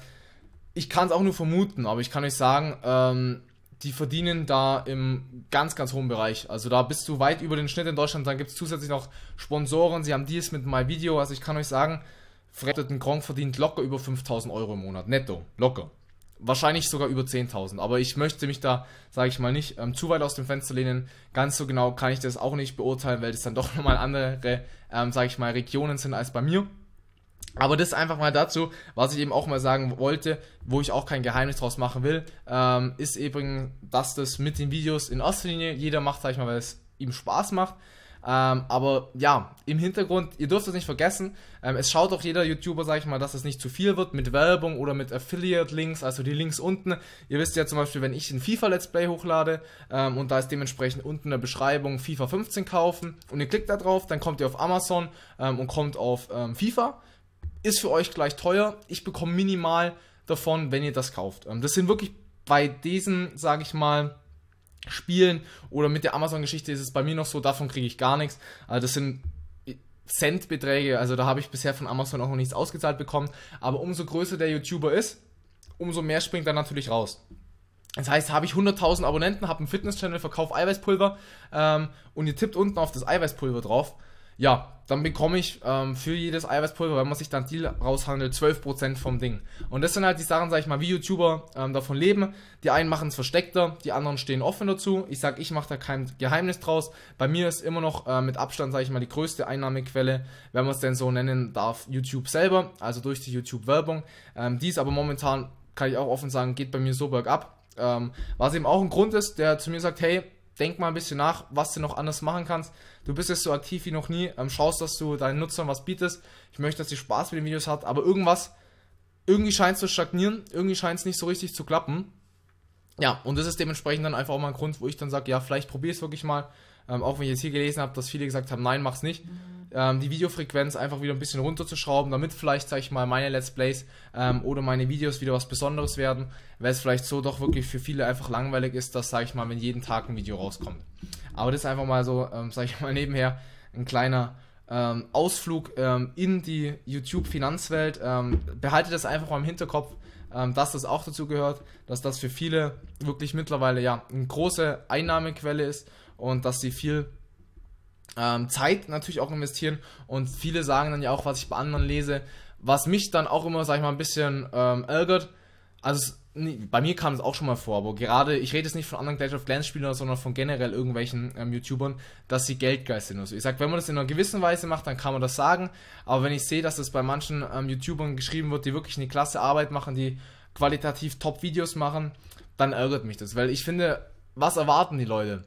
ich kann es auch nur vermuten, aber ich kann euch sagen, ähm, die verdienen da im ganz, ganz hohen Bereich. Also da bist du weit über den Schnitt in Deutschland. Dann gibt es zusätzlich noch Sponsoren. Sie haben Deals mit MyVideo. Also ich kann euch sagen, Fred Gronk verdient locker über 5000 Euro im Monat. Netto. Locker. Wahrscheinlich sogar über 10.000. Aber ich möchte mich da, sage ich mal, nicht ähm, zu weit aus dem Fenster lehnen. Ganz so genau kann ich das auch nicht beurteilen, weil das dann doch [laughs] nochmal andere, ähm, sage ich mal, Regionen sind als bei mir. Aber das einfach mal dazu, was ich eben auch mal sagen wollte, wo ich auch kein Geheimnis draus machen will, ähm, ist eben, dass das mit den Videos in erster Linie jeder macht, sag ich mal, weil es ihm Spaß macht. Ähm, aber ja, im Hintergrund, ihr dürft es nicht vergessen, ähm, es schaut auch jeder YouTuber, sag ich mal, dass es nicht zu viel wird mit Werbung oder mit Affiliate-Links, also die Links unten. Ihr wisst ja zum Beispiel, wenn ich ein FIFA-Let's Play hochlade ähm, und da ist dementsprechend unten in der Beschreibung FIFA 15 kaufen und ihr klickt da drauf, dann kommt ihr auf Amazon ähm, und kommt auf ähm, FIFA ist für euch gleich teuer. Ich bekomme minimal davon, wenn ihr das kauft. Ähm, das sind wirklich bei diesen, sage ich mal, Spielen oder mit der Amazon-Geschichte ist es bei mir noch so, davon kriege ich gar nichts. Also das sind Centbeträge, also da habe ich bisher von Amazon auch noch nichts ausgezahlt bekommen. Aber umso größer der YouTuber ist, umso mehr springt er natürlich raus. Das heißt, habe ich 100.000 Abonnenten, habe einen Fitness-Channel, verkaufe Eiweißpulver ähm, und ihr tippt unten auf das Eiweißpulver drauf. Ja, dann bekomme ich ähm, für jedes Eiweißpulver, wenn man sich dann Deal raushandelt, 12% vom Ding. Und das sind halt die Sachen, sag ich mal, wie YouTuber ähm, davon leben. Die einen machen es versteckter, die anderen stehen offen dazu. Ich sag, ich mache da kein Geheimnis draus. Bei mir ist immer noch äh, mit Abstand, sag ich mal, die größte Einnahmequelle, wenn man es denn so nennen darf, YouTube selber, also durch die YouTube-Werbung. Ähm, die ist aber momentan, kann ich auch offen sagen, geht bei mir so bergab. Ähm, was eben auch ein Grund ist, der zu mir sagt, hey, denk mal ein bisschen nach, was du noch anders machen kannst. Du bist jetzt so aktiv wie noch nie, ähm, schaust, dass du deinen Nutzern was bietest. Ich möchte, dass sie Spaß mit den Videos hat, aber irgendwas, irgendwie scheint es zu stagnieren, irgendwie scheint es nicht so richtig zu klappen. Ja, und das ist dementsprechend dann einfach auch mal ein Grund, wo ich dann sage, ja, vielleicht probier es wirklich mal. Ähm, auch wenn ich jetzt hier gelesen habe, dass viele gesagt haben, nein, mach's nicht. Mhm ähm, die Videofrequenz einfach wieder ein bisschen runterzuschrauben, damit vielleicht, sag ich mal, meine Let's Plays ähm, oder meine Videos wieder was Besonderes werden, weil es vielleicht so doch wirklich für viele einfach langweilig ist, dass, sag ich mal, wenn jeden Tag ein Video rauskommt. Aber das ist einfach mal so, ähm, sag ich mal, [laughs] nebenher ein kleiner ähm, Ausflug ähm, in die YouTube-Finanzwelt. Ähm, behaltet das einfach mal im Hinterkopf, ähm, dass das auch dazu gehört, dass das für viele wirklich mittlerweile ja eine große Einnahmequelle ist und dass sie viel ähm, Zeit natürlich auch investieren. Und viele sagen dann ja auch, was ich bei anderen lese, was mich dann auch immer, sag ich mal, ein bisschen ähm, ärgert. Also bei mir kam es auch schon mal vor, aber gerade, ich rede jetzt nicht von anderen Clash of Clans Spielern, sondern von generell irgendwelchen ähm, YouTubern, dass sie Geldgeist sind. Also ich sag, wenn man das in einer gewissen Weise macht, dann kann man das sagen, aber wenn ich sehe, dass das bei manchen ähm, YouTubern geschrieben wird, die wirklich eine klasse Arbeit machen, die qualitativ Top-Videos machen, dann ärgert mich das, weil ich finde, was erwarten die Leute?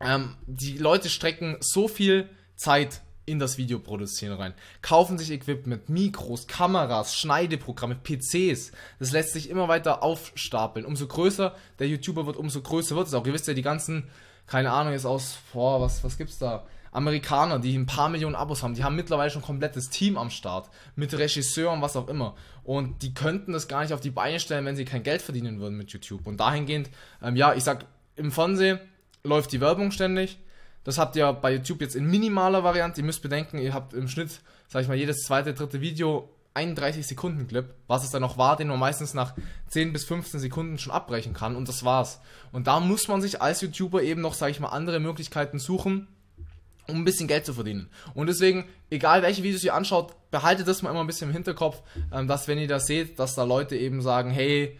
ähm, die Leute strecken so viel Zeit in das Videoproduzieren rein. Kaufen sich Equipment, Mikros, Kameras, Schneideprogramme, PCs. Das lässt sich immer weiter aufstapeln. Umso größer der YouTuber wird, umso größer wird es auch. Ihr wisst ja, die ganzen, keine Ahnung, ist aus, boah, was, was gibt's da? Amerikaner, die ein paar Millionen Abos haben, die haben mittlerweile schon ein komplettes Team am Start. Mit Regisseuren, was auch immer. Und die könnten das gar nicht auf die Beine stellen, wenn sie kein Geld verdienen würden mit YouTube. Und dahingehend, ähm, ja, ich sag, im Fernsehen läuft die Werbung ständig. Das habt ihr bei YouTube jetzt in minimaler Variante. Ihr müsst bedenken, ihr habt im Schnitt, sag ich mal, jedes zweite, dritte Video 31 Sekunden Clip, was es dann noch war, den man meistens nach 10 bis 15 Sekunden schon abbrechen kann und das war's. Und da muss man sich als YouTuber eben noch, sag ich mal, andere Möglichkeiten suchen, um ein bisschen Geld zu verdienen. Und deswegen, egal welche Videos ihr anschaut, behaltet das mal immer ein bisschen im Hinterkopf, ähm, dass wenn ihr das seht, dass da Leute eben sagen, hey,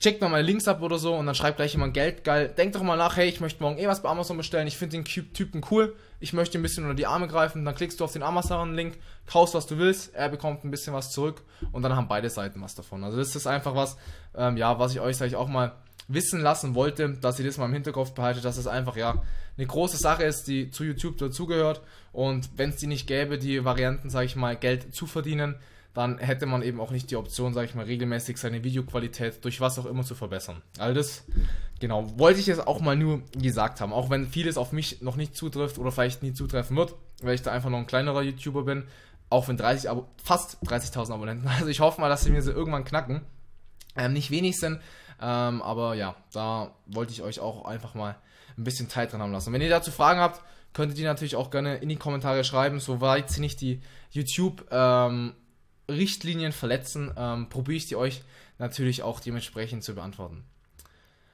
checkt mal meine Links ab oder so und dann schreibt gleich jemand Geld geil. Denkt doch mal nach, hey, ich möchte morgen eh was bei Amazon bestellen, ich finde den Typen cool, ich möchte ein bisschen unter die Arme greifen, dann klickst du auf den Amazon-Link, kaufst, was du willst, er bekommt ein bisschen was zurück und dann haben beide Seiten was davon. Also das ist einfach was, ähm, ja, was ich euch, sage ich auch mal, wissen lassen wollte, dass ihr das mal im Hinterkopf behaltet, dass es das einfach ja eine große Sache ist, die zu YouTube dazugehört. Und wenn es die nicht gäbe, die Varianten, sage ich mal, Geld zu verdienen, dann hätte man eben auch nicht die Option, sage ich mal, regelmäßig seine Videoqualität durch was auch immer zu verbessern. All das, genau, wollte ich jetzt auch mal nur gesagt haben. Auch wenn vieles auf mich noch nicht zutrifft oder vielleicht nie zutreffen wird, weil ich da einfach noch ein kleinerer YouTuber bin. Auch wenn 30 fast 30.000 Abonnenten. [laughs] Also ich hoffe mal, dass sie mir so irgendwann knacken. Ähm, nicht wenig sind, ähm, aber ja, da wollte ich euch auch einfach mal ein bisschen Zeit dran haben lassen. wenn ihr dazu Fragen habt, könnt ihr die natürlich auch gerne in die Kommentare schreiben, soweit sie nicht die YouTube ähm, Richtlinien verletzen, ähm, probiere ich die euch natürlich auch dementsprechend zu beantworten.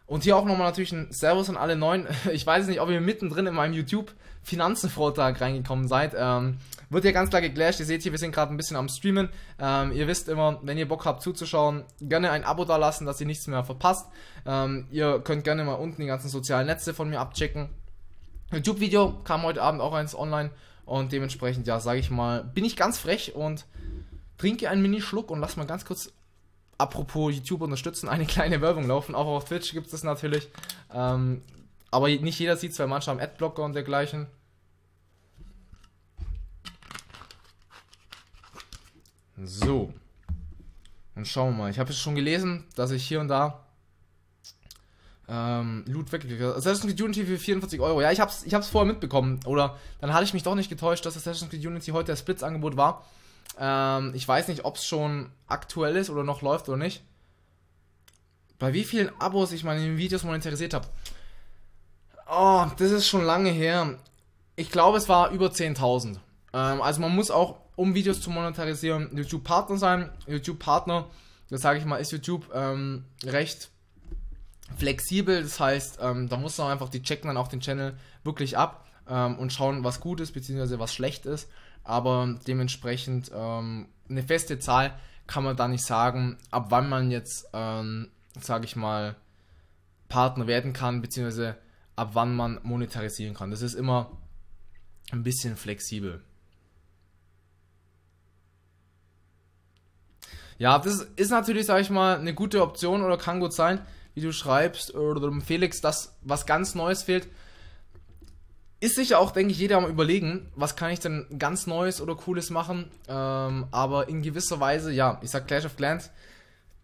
Und hier auch nochmal natürlich ein Servus an alle neuen. [laughs] Ich weiß nicht, ob ihr mittendrin in meinem YouTube-Finanzen-Vortrag reingekommen seid. Ähm, wird ja ganz klar geglasht. Ihr seht hier, wir sind gerade ein bisschen am Streamen. Ähm, ihr wisst immer, wenn ihr Bock habt zuzuschauen, gerne ein Abo da lassen, dass ihr nichts mehr verpasst. Ähm, ihr könnt gerne mal unten die ganzen sozialen Netze von mir abchecken. YouTube-Video kam heute Abend auch eins online. Und dementsprechend, ja, sage ich mal, bin ich ganz frech und Trinke einen Mini-Schluck und lass mal ganz kurz, apropos YouTube unterstützen, eine [laughs] kleine Werbung laufen. Auch auf Twitch gibt es das natürlich. Ähm, aber nicht jeder sieht es, weil manche haben Adblocker und dergleichen. So. Dann schauen wir mal. Ich habe es schon gelesen, dass ich hier und da ähm, Loot weggekriegt habe. Assassin's Creed Unity für 44 Euro. Ja, ich habe es ich vorher mitbekommen. Oder dann hatte ich mich doch nicht getäuscht, dass Assassin's Creed Unity heute das Blitzangebot war. Ähm, ich weiß nicht, ob es schon aktuell ist oder noch läuft oder nicht. Bei wie vielen Abos ich meine Videos monetarisiert habe. Oh, das ist schon lange her. Ich glaube, es war über 10.000. Ähm, also man muss auch, um Videos zu monetarisieren, YouTube-Partner sein. YouTube-Partner, das sage ich mal, ist YouTube ähm, recht flexibel. Das heißt, ähm, da muss man einfach, die checken dann auch den Channel wirklich ab ähm, und schauen, was gut ist, beziehungsweise was schlecht ist aber dementsprechend ähm, eine feste Zahl kann man da nicht sagen, ab wann man jetzt, ähm, sage ich mal, Partner werden kann, beziehungsweise ab wann man monetarisieren kann. Das ist immer ein bisschen flexibel. Ja, das ist natürlich, sage ich mal, eine gute Option oder kann gut sein, wie du schreibst, oder Felix, das was ganz Neues fehlt, ist sicher auch, denke ich, jeder am Überlegen, was kann ich denn ganz Neues oder Cooles machen. Ähm, aber in gewisser Weise, ja, ich sag Clash of Clans,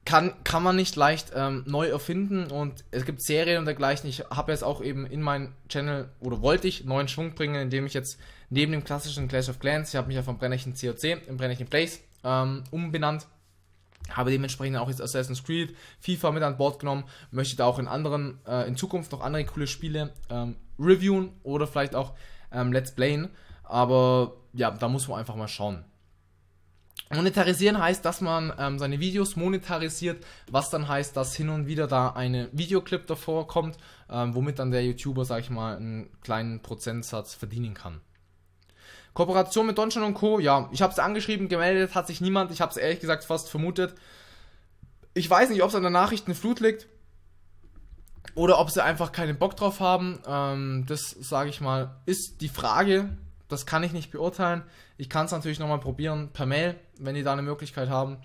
kann, kann man nicht leicht ähm, neu erfinden und es gibt Serien und dergleichen. Ich habe jetzt auch eben in meinen Channel oder wollte ich neuen Schwung bringen, indem ich jetzt neben dem klassischen Clash of Clans, ich habe mich ja vom Brennerchen COC im Brennerchen Place ähm, umbenannt habe dementsprechend auch jetzt Assassin's Creed, FIFA mit an Bord genommen, möchte da auch in anderen, äh, in Zukunft noch andere coole Spiele ähm, reviewen oder vielleicht auch ähm, Let's Playen. Aber ja, da muss man einfach mal schauen. Monetarisieren heißt, dass man ähm, seine Videos monetarisiert, was dann heißt, dass hin und wieder da ein Videoclip davor kommt, ähm, womit dann der YouTuber, sag ich mal, einen kleinen Prozentsatz verdienen kann. Kooperation mit Donjon und Co. Ja, ich habe es angeschrieben, gemeldet, hat sich niemand. Ich habe es ehrlich gesagt fast vermutet. Ich weiß nicht, ob es an der Nachrichtenflut liegt oder ob sie einfach keinen Bock drauf haben. Ähm, das sage ich mal, ist die Frage. Das kann ich nicht beurteilen. Ich kann es natürlich nochmal probieren per Mail, wenn die da eine Möglichkeit haben.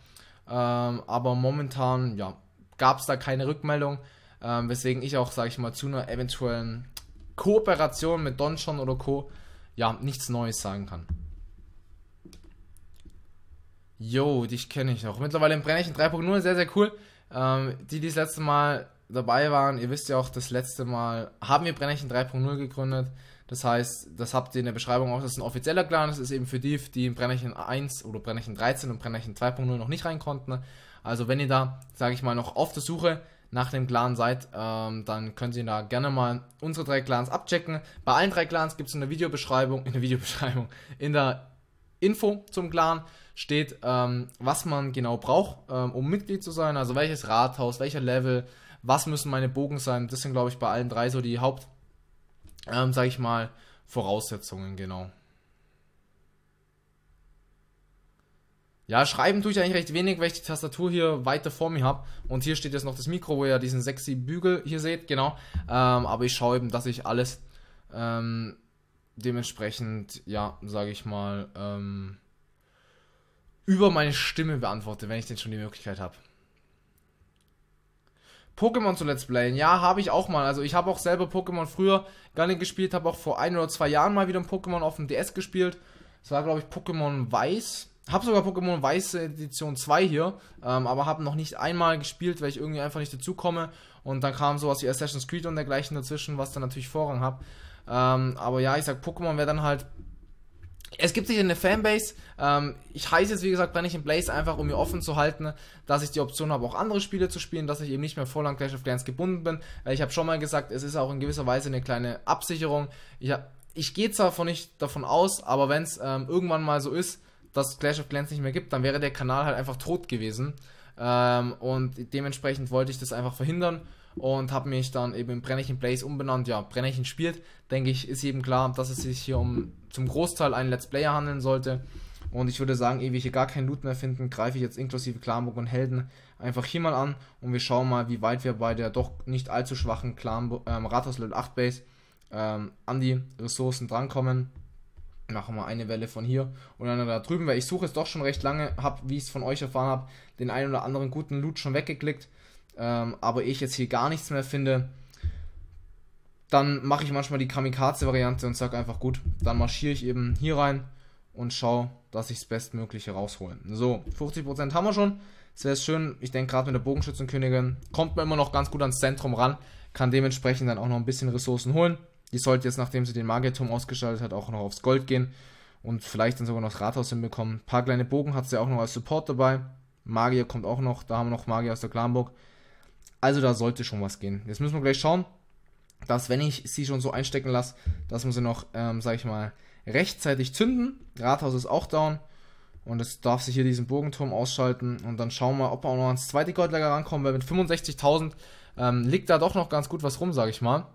Ähm, aber momentan, ja, gab es da keine Rückmeldung, ähm, weswegen ich auch, sage ich mal, zu einer eventuellen Kooperation mit Donjon oder Co ja, nichts Neues sagen kann. Yo, dich kenne ich noch. Mittlerweile im Brennchen 3.0, sehr, sehr cool. Ähm, die, die das letzte Mal dabei waren, ihr wisst ja auch, das letzte Mal haben wir Brennchen 3.0 gegründet. Das heißt, das habt ihr in der Beschreibung auch, das ist ein offizieller Clan, das ist eben für die, die in Brennerchen 1 oder Brennerchen 13 und Brennerchen 2.0 noch nicht rein konnten. Also wenn ihr da, sage ich mal, noch auf der Suche nach dem Clan seid, ähm, dann könnt ihr da gerne mal unsere drei Clans abchecken. Bei allen drei Clans gibt es eine Videobeschreibung, in der Videobeschreibung, in der Info zum Clan steht, ähm, was man genau braucht, ähm, um Mitglied zu sein. Also welches Rathaus, welcher Level, was müssen meine Bogen sein. Das sind, glaube ich, bei allen drei so die Haupt, ähm, sage ich mal, Voraussetzungen, genau. Ja, schreiben tue ich eigentlich recht wenig, weil ich die Tastatur hier weiter vor mir habe. Und hier steht jetzt noch das Mikro, wo ihr diesen sexy Bügel hier seht, genau. Ähm, aber ich schaue eben, dass ich alles ähm, dementsprechend, ja, sage ich mal, ähm, über meine Stimme beantworte, wenn ich denn schon die Möglichkeit habe. Pokémon zu Let's Playen, ja, habe ich auch mal. Also ich habe auch selber Pokémon früher gar nicht gespielt, habe auch vor ein oder zwei Jahren mal wieder ein Pokémon auf dem DS gespielt. Das war, glaube ich, Pokémon Weiß hab sogar Pokémon Weiße Edition 2 hier, ähm, aber habe noch nicht einmal gespielt, weil ich irgendwie einfach nicht dazu komme. Und dann kam sowas wie Assassin's Creed und dergleichen dazwischen, was dann natürlich Vorrang hat. Ähm, aber ja, ich sag, Pokémon wäre dann halt. Es gibt sicher eine Fanbase. Ähm, ich heiße jetzt, wie gesagt, wenn ich in Blaze einfach, um mir offen zu halten, dass ich die Option habe, auch andere Spiele zu spielen, dass ich eben nicht mehr voll an Clash of Clans gebunden bin. Weil ich habe schon mal gesagt, es ist auch in gewisser Weise eine kleine Absicherung. Ich, ich gehe zwar nicht davon aus, aber wenn es ähm, irgendwann mal so ist, dass Clash of Clans nicht mehr gibt, dann wäre der Kanal halt einfach tot gewesen. Ähm, und dementsprechend wollte ich das einfach verhindern und habe mich dann eben in Brennichen Plays umbenannt. Ja, Brennichen spielt, denke ich, ist eben klar, dass es sich hier um zum Großteil einen Let's Player handeln sollte. Und ich würde sagen, ehe wir hier gar keinen Loot mehr finden, greife ich jetzt inklusive Klamburg und Helden einfach hier mal an und wir schauen mal, wie weit wir bei der doch nicht allzu schwachen ähm, Rathaus Level 8 Base ähm, an die Ressourcen drankommen machen wir eine Welle von hier und eine da drüben, weil ich suche es doch schon recht lange, habe, wie ich es von euch erfahren habe, den einen oder anderen guten Loot schon weggeklickt, ähm, aber ich jetzt hier gar nichts mehr finde, dann mache ich manchmal die Kamikaze-Variante und sage einfach, gut, dann marschiere ich eben hier rein und schaue, dass ich das Bestmögliche raushole. So, 50% haben wir schon. Das wäre schön. Ich denke, gerade mit der Bogenschützenkönigin kommt man immer noch ganz gut ans Zentrum ran, kann dementsprechend dann auch noch ein bisschen Ressourcen holen. Die sollte jetzt, nachdem sie den Magierturm ausgeschaltet hat, auch noch aufs Gold gehen und vielleicht dann sogar noch das Rathaus hinbekommen. Ein paar kleine Bogen hat sie auch noch als Support dabei. Magier kommt auch noch, da haben wir noch Magier aus der Klanburg. Also da sollte schon was gehen. Jetzt müssen wir gleich schauen, dass wenn ich sie schon so einstecken lasse, dass wir sie noch, ähm, sag ich mal, rechtzeitig zünden. Rathaus ist auch down. Und es darf sich hier diesen Bogenturm ausschalten. Und dann schauen wir, ob wir auch noch ans zweite Goldlager rankommen, weil mit 65.000 ähm, liegt da doch noch ganz gut was rum, sag ich mal.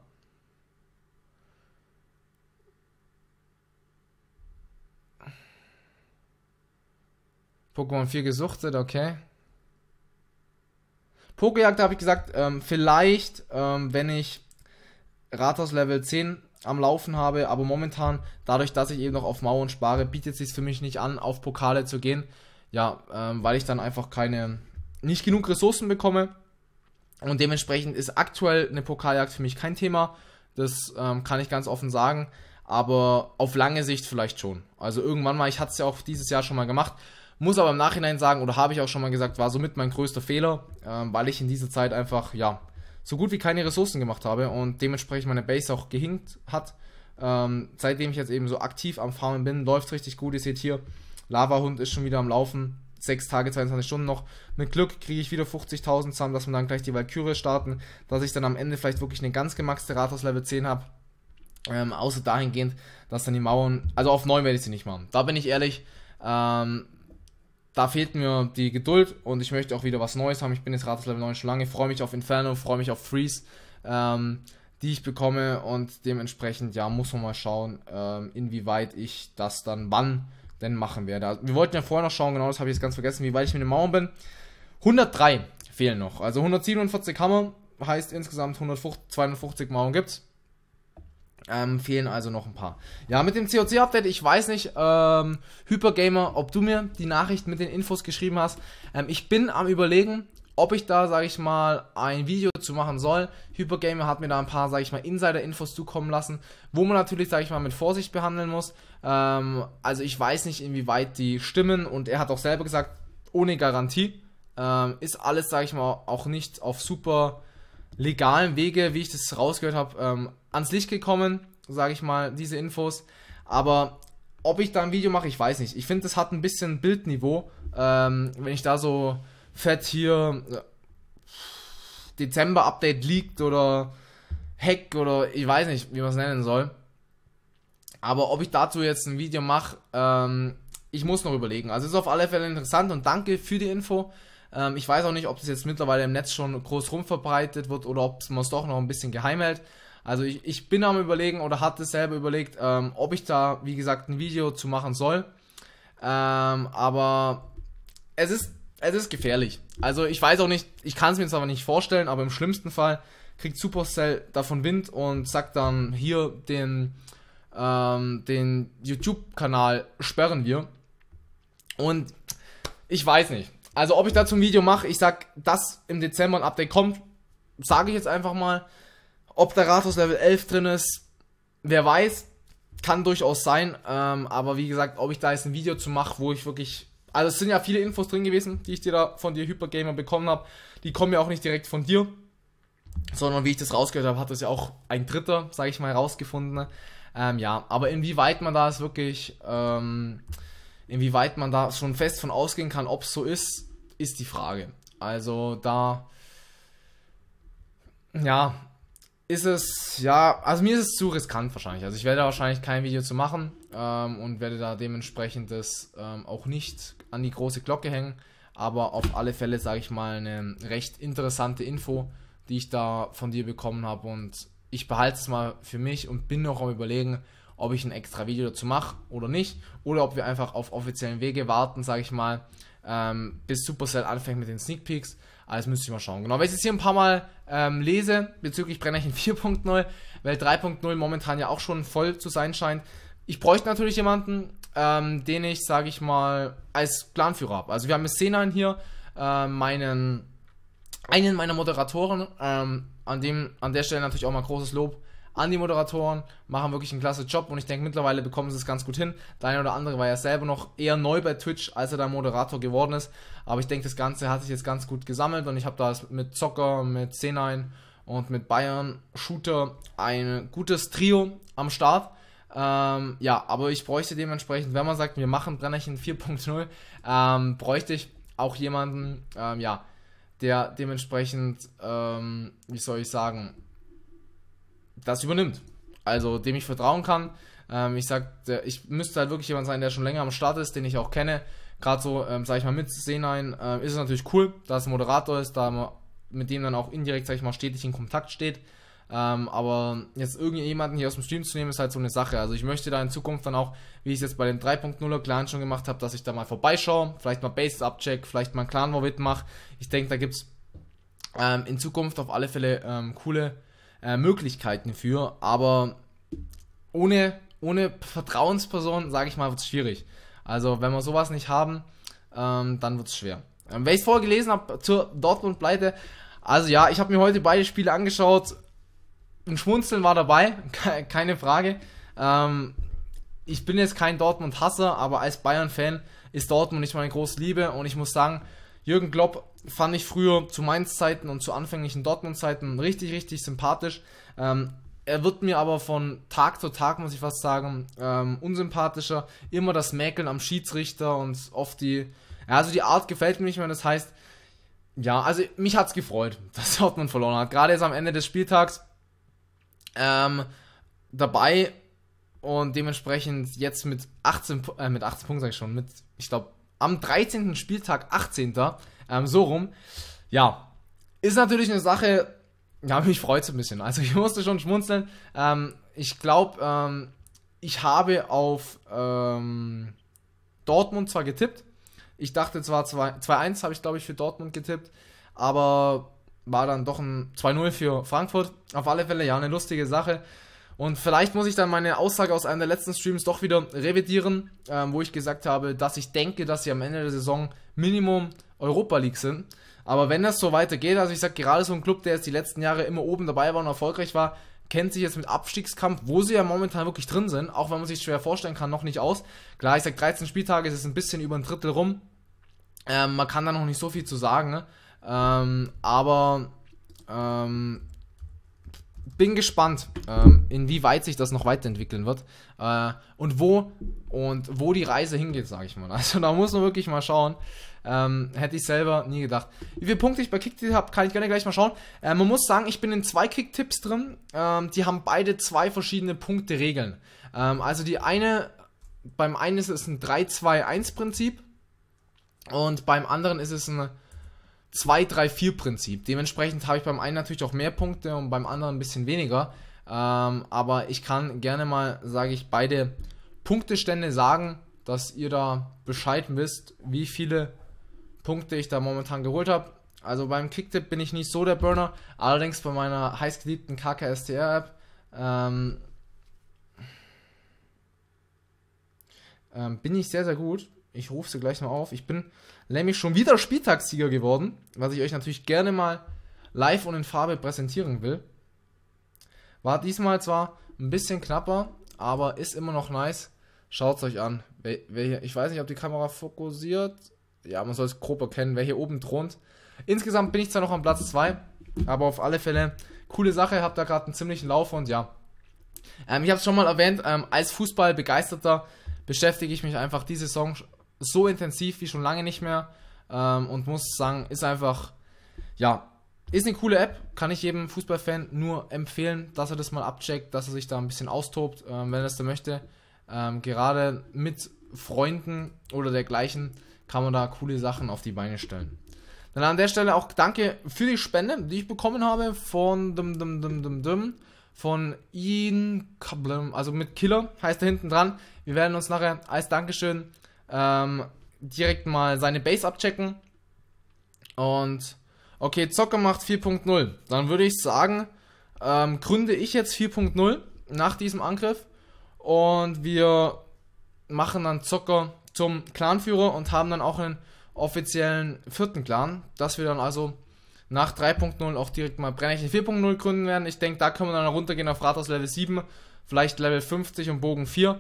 Pokémon 4 gesuchtet, okay. Pokéjagd habe ich gesagt, ähm, vielleicht, ähm, wenn ich Rathaus Level 10 am Laufen habe, aber momentan, dadurch, dass ich eben noch auf Mauern spare, bietet es sich für mich nicht an, auf Pokale zu gehen. Ja, ähm, weil ich dann einfach keine, nicht genug Ressourcen bekomme. Und dementsprechend ist aktuell eine Pokaljagd für mich kein Thema. Das ähm, kann ich ganz offen sagen. Aber auf lange Sicht vielleicht schon. Also irgendwann mal, ich hatte es ja auch dieses Jahr schon mal gemacht. Muss aber im Nachhinein sagen, oder habe ich auch schon mal gesagt, war somit mein größter Fehler, ähm, weil ich in dieser Zeit einfach, ja, so gut wie keine Ressourcen gemacht habe und dementsprechend meine Base auch gehinkt hat. Ähm, seitdem ich jetzt eben so aktiv am Farmen bin, läuft es richtig gut. Ihr seht hier, Lava-Hund ist schon wieder am Laufen. 6 Tage, 22 Stunden noch. Mit Glück kriege ich wieder 50.000 zusammen, dass wir dann gleich die Valkyrie starten, dass ich dann am Ende vielleicht wirklich eine ganz gemaxte Rathaus Level 10 habe. Ähm, außer dahingehend, dass dann die Mauern, also auf 9 werde ich sie nicht machen. Da bin ich ehrlich, ähm, da fehlt mir die Geduld und ich möchte auch wieder was Neues haben. Ich bin jetzt Rates Level 9 schon lange, Ich freue mich auf Inferno, freue mich auf Freeze, ähm, die ich bekomme und dementsprechend, ja, muss man mal schauen, ähm, inwieweit ich das dann wann denn machen werde. Also, wir wollten ja vorher noch schauen, genau das habe ich jetzt ganz vergessen, wie weit ich mit den Mauern bin. 103 fehlen noch, also 147 Hammer heißt insgesamt 150, 250 Mauern gibt's. Ähm, fehlen also noch ein paar. Ja, mit dem COC-Update, ich weiß nicht, ähm, Hypergamer, ob du mir die Nachricht mit den Infos geschrieben hast. Ähm, ich bin am überlegen, ob ich da, sage ich mal, ein Video zu machen soll. Hypergamer hat mir da ein paar, sage ich mal, Insider-Infos zukommen lassen, wo man natürlich, sage ich mal, mit Vorsicht behandeln muss. Ähm, also ich weiß nicht, inwieweit die stimmen und er hat auch selber gesagt, ohne Garantie. Ähm, ist alles, sage ich mal, auch nicht auf super legalen Wege, wie ich das rausgehört habe, ähm, ans Licht gekommen, sage ich mal, diese Infos. Aber ob ich da ein Video mache, ich weiß nicht. Ich finde, das hat ein bisschen Bildniveau, ähm, wenn ich da so fett hier äh, Dezember-Update liegt oder Hack oder ich weiß nicht, wie man es nennen soll. Aber ob ich dazu jetzt ein Video mache, ähm, ich muss noch überlegen. Also ist auf alle Fälle interessant und danke für die Info. Ähm, ich weiß auch nicht, ob das jetzt mittlerweile im Netz schon groß rumverbreitet wird oder ob man es doch noch ein bisschen geheim hält. Also ich, ich bin am überlegen oder hatte selber überlegt, ähm, ob ich da, wie gesagt, ein Video zu machen soll. Ähm, aber es ist, es ist gefährlich. Also ich weiß auch nicht, ich kann es mir jetzt aber nicht vorstellen, aber im schlimmsten Fall kriegt Supercell davon Wind und sagt dann hier den, ähm, den YouTube-Kanal sperren wir. Und ich weiß nicht. Also ob ich dazu ein Video mache, ich sag, dass im Dezember ein Update kommt, sage ich jetzt einfach mal. Ob der Rathaus Level 11 drin ist, wer weiß, kann durchaus sein. Ähm, aber wie gesagt, ob ich da jetzt ein Video zu mache, wo ich wirklich... Also es sind ja viele Infos drin gewesen, die ich dir da von dir Hypergamer bekommen habe. Die kommen ja auch nicht direkt von dir. Sondern wie ich das rausgehört habe, hat das ja auch ein Dritter, sage ich mal, rausgefunden. Ähm, ja, aber inwieweit man da es wirklich... Ähm, inwieweit man da schon fest von ausgehen kann, ob es so ist, ist die Frage. Also da, ja, ist es, ja, also mir ist es zu riskant wahrscheinlich. Also ich werde wahrscheinlich kein Video zu machen ähm, und werde da dementsprechend das ähm, auch nicht an die große Glocke hängen. Aber auf alle Fälle, sage ich mal, eine recht interessante Info, die ich da von dir bekommen habe. Und ich behalte es mal für mich und bin noch am Überlegen, ob ich ein extra Video dazu mache oder nicht. Oder ob wir einfach auf offiziellen Wege warten, sage ich mal, ähm, bis Supercell anfängt mit den Sneak Peeks. Alles müsste ich mal schauen. Genau, weil ich jetzt hier ein paar Mal ähm, lese bezüglich Brennerchen 4.0, [laughs] weil 3.0 momentan ja auch schon voll zu sein scheint. Ich bräuchte natürlich jemanden, ähm, den ich, sage ich mal, als Planführer habe. Also wir haben Szenan hier, äh, meinen, einen meiner Moderatoren, ähm, an, dem, an der Stelle natürlich auch mal großes Lob an die Moderatoren, machen wirklich einen klasse Job und ich denke, mittlerweile bekommen sie es ganz gut hin. Der eine oder andere war ja selber noch eher neu bei Twitch, als er dann Moderator geworden ist. Aber ich denke, das Ganze hat sich jetzt ganz gut gesammelt und ich habe da mit Zocker, mit C9 und mit Bayern Shooter ein gutes Trio am Start. Ähm, ja, aber ich bräuchte dementsprechend, wenn man sagt, wir machen Brennerchen 4.0, ähm, bräuchte ich auch jemanden, ähm, ja, der dementsprechend, ähm, wie soll ich sagen, das übernimmt. Also dem ich vertrauen kann. Ähm, ich sag, ich müsste halt wirklich jemand sein, der schon länger am Start ist, den ich auch kenne. Gerade so, ähm, sag ich mal, mit Senein ähm, ist es natürlich cool, dass es ein Moderator ist, da man mit dem dann auch indirekt, sag ich mal, stetig in Kontakt steht. Ähm, aber jetzt irgendjemanden hier aus dem Stream zu nehmen, ist halt so eine Sache. Also ich möchte da in Zukunft dann auch, wie ich es jetzt bei den 3.0er Clan schon gemacht habe, dass ich da mal vorbeischaue, vielleicht mal Bases abcheck, vielleicht mal einen Clan War mache. Ich denke, da gibt's ähm, in Zukunft auf alle Fälle ähm, coole äh, Möglichkeiten für, aber ohne, ohne Vertrauensperson, sage ich mal, wird es schwierig. Also wenn wir sowas nicht haben, ähm, dann wird es schwer. Ähm, wenn ich vorher gelesen habe zur Dortmund-Pleite, also ja, ich habe mir heute beide Spiele angeschaut. Ein Schmunzeln war dabei, [laughs] keine Frage. Ähm, ich bin jetzt kein Dortmund-Hasser, aber als Bayern-Fan ist Dortmund nicht meine große Liebe und ich muss sagen, Jürgen Klopp fand ich früher zu Mainz Zeiten und zu anfänglichen Dortmund Zeiten richtig, richtig sympathisch. Ähm, er wird mir aber von Tag zu Tag, muss ich fast sagen, ähm, unsympathischer. Immer das Mäkeln am Schiedsrichter und oft die. Ja, also die Art gefällt mir nicht mehr. Das heißt, ja, also mich hat es gefreut, [laughs] dass Dortmund verloren hat. Gerade jetzt am Ende des Spieltags ähm, dabei und dementsprechend jetzt mit 18, äh, mit 18 Punkten, sag ich schon, mit, ich glaube, am 13. Spieltag 18. Ähm, so rum. Ja, ist natürlich eine Sache, ja, mich freut es ein bisschen. Also [laughs] ich musste schon schmunzeln. Ähm, ich glaube, ähm, ich habe auf ähm, Dortmund zwar getippt. Ich dachte zwar 2-1 habe ich, glaube ich, für Dortmund getippt, aber war dann doch ein 2-0 für Frankfurt. Auf alle Fälle ja eine lustige Sache. Und vielleicht muss ich dann meine Aussage aus einem der letzten Streams doch wieder revidieren, ähm, wo ich gesagt habe, dass ich denke, dass sie am Ende der Saison Minimum Europa League sind. Aber wenn das so weitergeht, also ich sage gerade so ein Club, der jetzt die letzten Jahre immer oben dabei war und erfolgreich war, kennt sich jetzt mit Abstiegskampf, wo sie ja momentan wirklich drin sind, auch wenn man sich schwer vorstellen kann, noch nicht aus. Klar, ich sag 13 Spieltage, es ist ein bisschen über ein Drittel rum. Ähm, man kann da noch nicht so viel zu sagen, ne? ähm, aber ähm, bin gespannt, ähm, inwieweit sich das noch weiterentwickeln wird äh, und wo und wo die Reise hingeht, sage ich mal. [laughs] Also da muss man wirklich mal schauen. Ähm, hätte ich selber nie gedacht. Wie viele Punkte ich bei Kicktipp habe, kann ich gerne gleich mal schauen. Äh, man muss sagen, ich bin in zwei Kicktipps drin. Ähm, die haben beide zwei verschiedene Punkte-Regeln. Ähm, also die eine, beim einen ist es ein 3-2-1-Prinzip und beim anderen ist es ein 2-3-4-Prinzip. Dementsprechend habe ich beim einen natürlich auch mehr Punkte und beim anderen ein bisschen weniger. Ähm, aber ich kann gerne mal, sage ich, beide Punktestände sagen, dass ihr da Bescheid wisst, wie viele Punkte ich da momentan geholt habe. Also beim Kicktip bin ich nicht so der Burner, allerdings bei meiner heißgeliebten KKSTR-App ähm, ähm, bin ich sehr, sehr gut ich rufe sie gleich mal auf. Ich bin nämlich schon wieder Spieltagssieger geworden, was ich euch natürlich gerne mal live und in Farbe präsentieren will. War diesmal zwar ein bisschen knapper, aber ist immer noch nice. Schaut es euch an. Ich weiß nicht, ob die Kamera fokussiert. Ja, man soll es grob erkennen, wer hier oben thront. Insgesamt bin ich zwar noch am Platz 2, aber auf alle Fälle coole Sache. Habt da gerade einen ziemlichen Lauf und ja. Ähm, ich habe es schon mal erwähnt, ähm, als Fußballbegeisterter beschäftige ich mich einfach die Saison so intensiv wie schon lange nicht mehr ähm, und muss sagen, ist einfach, ja, ist eine coole App, kann ich jedem Fußballfan nur empfehlen, dass er das mal abcheckt, dass er sich da ein bisschen austobt, ähm, wenn er es da möchte. Ähm, gerade mit Freunden oder dergleichen kann man da coole Sachen auf die Beine stellen. Dann an der Stelle auch danke für die Spende, die ich bekommen habe von dum dum dum dum dum von Ian, also mit Killer heißt er hinten dran. Wir werden uns nachher als Dankeschön ähm, direkt mal seine Base abchecken. Und okay, Zocker macht 4.0. Dann würde ich sagen, ähm, gründe ich jetzt 4.0 nach diesem Angriff. Und wir machen dann Zocker zum Clanführer und haben dann auch einen offiziellen vierten Clan, dass wir dann also nach 3.0 auch direkt mal Brennerchen 4.0 gründen werden. Ich denke, da können wir dann runtergehen auf Rathaus Level 7 vielleicht Level 50 und Bogen 4. Ähm,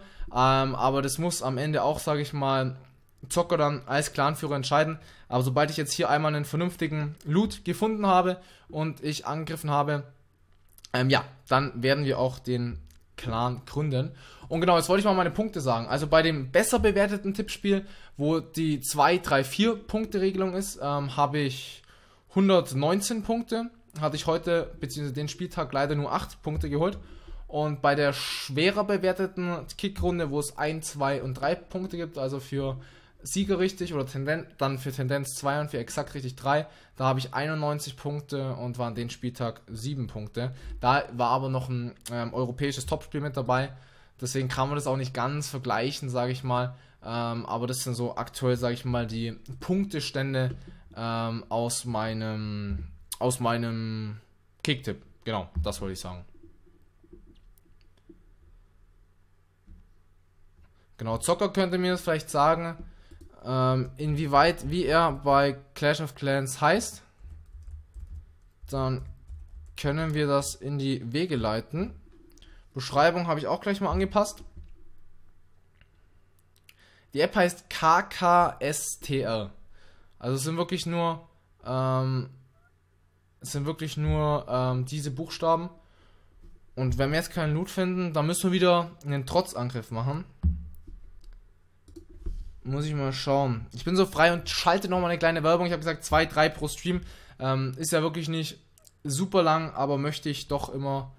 aber das muss am Ende auch, sage ich mal, Zocker dann als Clanführer entscheiden. Aber sobald ich jetzt hier einmal einen vernünftigen Loot gefunden habe und ich angegriffen habe, ähm, ja, dann werden wir auch den Clan gründen. Und genau, jetzt wollte ich mal meine Punkte sagen. Also bei dem besser bewerteten Tippspiel, wo die 2, 3, 4 Punkte Regelung ist, ähm, habe ich 119 Punkte. Hatte ich heute, beziehungsweise den Spieltag leider nur 8 Punkte geholt. Und bei der schwerer bewerteten Kickrunde, wo es 1, 2 und 3 Punkte gibt, also für Sieger richtig oder Tenden dann für Tendenz 2 und für exakt richtig 3, da habe ich 91 Punkte und waren den Spieltag 7 Punkte. Da war aber noch ein ähm, europäisches Topspiel mit dabei, deswegen kann man das auch nicht ganz vergleichen, sage ich mal. Ähm, aber das sind so aktuell, sage ich mal, die Punktestände ähm, aus meinem, aus meinem Kicktipp. Genau, das wollte ich sagen. Genau, Zocker könnte mir das vielleicht sagen, ähm, inwieweit, wie er bei Clash of Clans heißt. Dann können wir das in die Wege leiten. Beschreibung habe ich auch gleich mal angepasst. Die App heißt KKSTR. Also es sind wirklich nur, ähm, es sind wirklich nur ähm, diese Buchstaben. Und wenn wir jetzt keinen Loot finden, dann müssen wir wieder einen Trotzangriff machen. Muss ich mal schauen. Ich bin so frei und schalte nochmal eine kleine Werbung. Ich habe gesagt, zwei, drei pro Stream. Ähm, ist ja wirklich nicht super lang, aber möchte ich doch immer.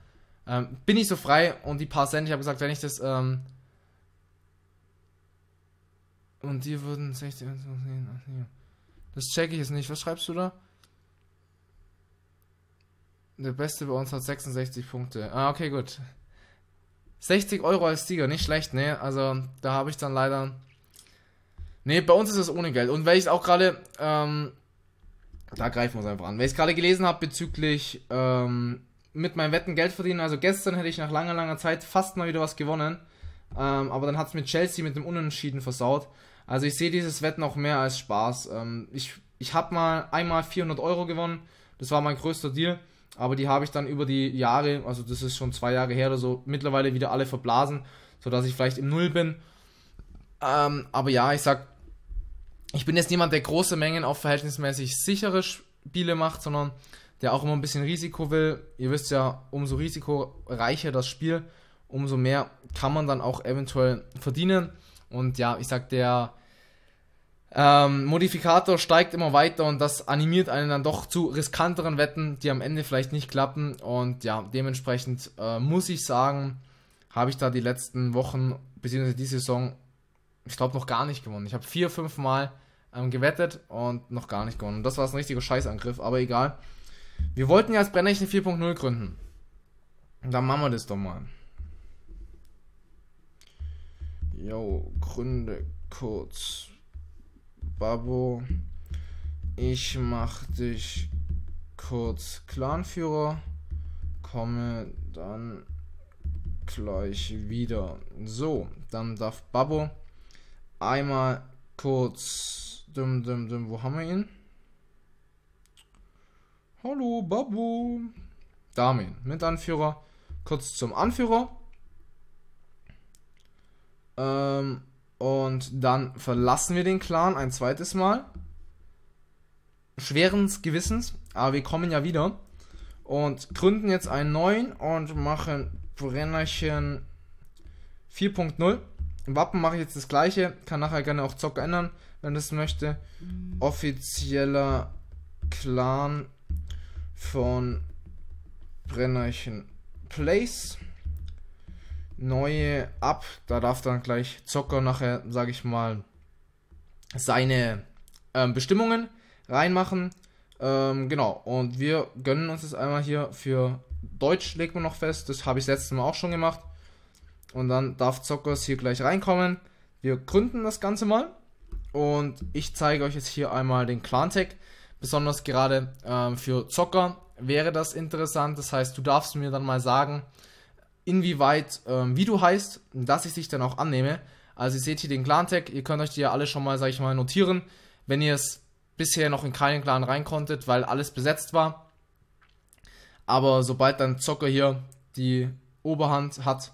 Ähm, bin ich so frei und die paar Cent, ich habe gesagt, wenn ich das. Ähm, und die würden 60. Das checke ich jetzt nicht. Was schreibst du da? Der Beste bei uns hat 66 Punkte. Ah, okay, gut. 60 Euro als Sieger, nicht schlecht, ne? Also, da habe ich dann leider Nee, bei uns ist es ohne Geld. Und weil ich es auch gerade, ähm, da greifen wir es einfach an, weil ich es gerade gelesen habe bezüglich ähm, mit meinem Wetten Geld verdienen. Also gestern hätte ich nach langer, langer Zeit fast mal wieder was gewonnen. Ähm, aber dann hat es mit Chelsea mit dem Unentschieden versaut. Also ich sehe dieses Wetten auch mehr als Spaß. Ähm, ich ich habe mal einmal 400 Euro gewonnen. Das war mein größter Deal. Aber die habe ich dann über die Jahre, also das ist schon zwei Jahre her oder so, mittlerweile wieder alle verblasen, sodass ich vielleicht im Null bin. Ähm, aber ja, ich sag, ich bin jetzt niemand, der große Mengen auf verhältnismäßig sichere Spiele macht, sondern der auch immer ein bisschen Risiko will. Ihr wisst ja, umso risikoreicher das Spiel, umso mehr kann man dann auch eventuell verdienen. Und ja, ich sag, der ähm, Modifikator steigt immer weiter und das animiert einen dann doch zu riskanteren Wetten, die am Ende vielleicht nicht klappen. Und ja, dementsprechend äh, muss ich sagen, habe ich da die letzten Wochen bzw. die Saison ich glaube, noch gar nicht gewonnen. Ich habe vier, fünf Mal ähm, gewettet und noch gar nicht gewonnen. das war ein richtiger Scheißangriff, aber egal. Wir wollten ja als Brennerchen 4.0 gründen. Dann machen wir das doch mal. Jo, gründe kurz. Babo, ich mach dich kurz Clanführer. Komme dann gleich wieder. So, dann darf Babo einmal kurz. Dum, dum, dum. Wo haben wir ihn? Hallo, Babu. Damien, haben Mit Anführer. Kurz zum Anführer. Ähm, und dann verlassen wir den Clan ein zweites Mal. Schweren Gewissens. Aber wir kommen ja wieder. Und gründen jetzt einen neuen und machen Brennerchen 4.0. Im Wappen mache ich jetzt das gleiche. Kann nachher gerne auch Zock ändern, wenn das möchte. Mhm. Offizieller Clan von Brennerchen Place. Neue ab. Da darf dann gleich Zocker nachher, sage ich mal, seine ähm, Bestimmungen reinmachen. Ähm, genau. Und wir gönnen uns das einmal hier für Deutsch, legt man noch fest. Das habe ich letztes Mal auch schon gemacht. Und dann darf Zockers hier gleich reinkommen. Wir gründen das Ganze mal. Und ich zeige euch jetzt hier einmal den Clan-Tag. Besonders gerade ähm, für Zocker wäre das interessant. Das heißt, du darfst mir dann mal sagen, inwieweit, ähm, wie du heißt, dass ich dich dann auch annehme. Also ihr seht hier den Clan-Tag. Ihr könnt euch die ja alle schon mal, sage ich mal, notieren. Wenn ihr es bisher noch in keinen Clan rein konntet, weil alles besetzt war. Aber sobald dann Zocker hier die Oberhand hat,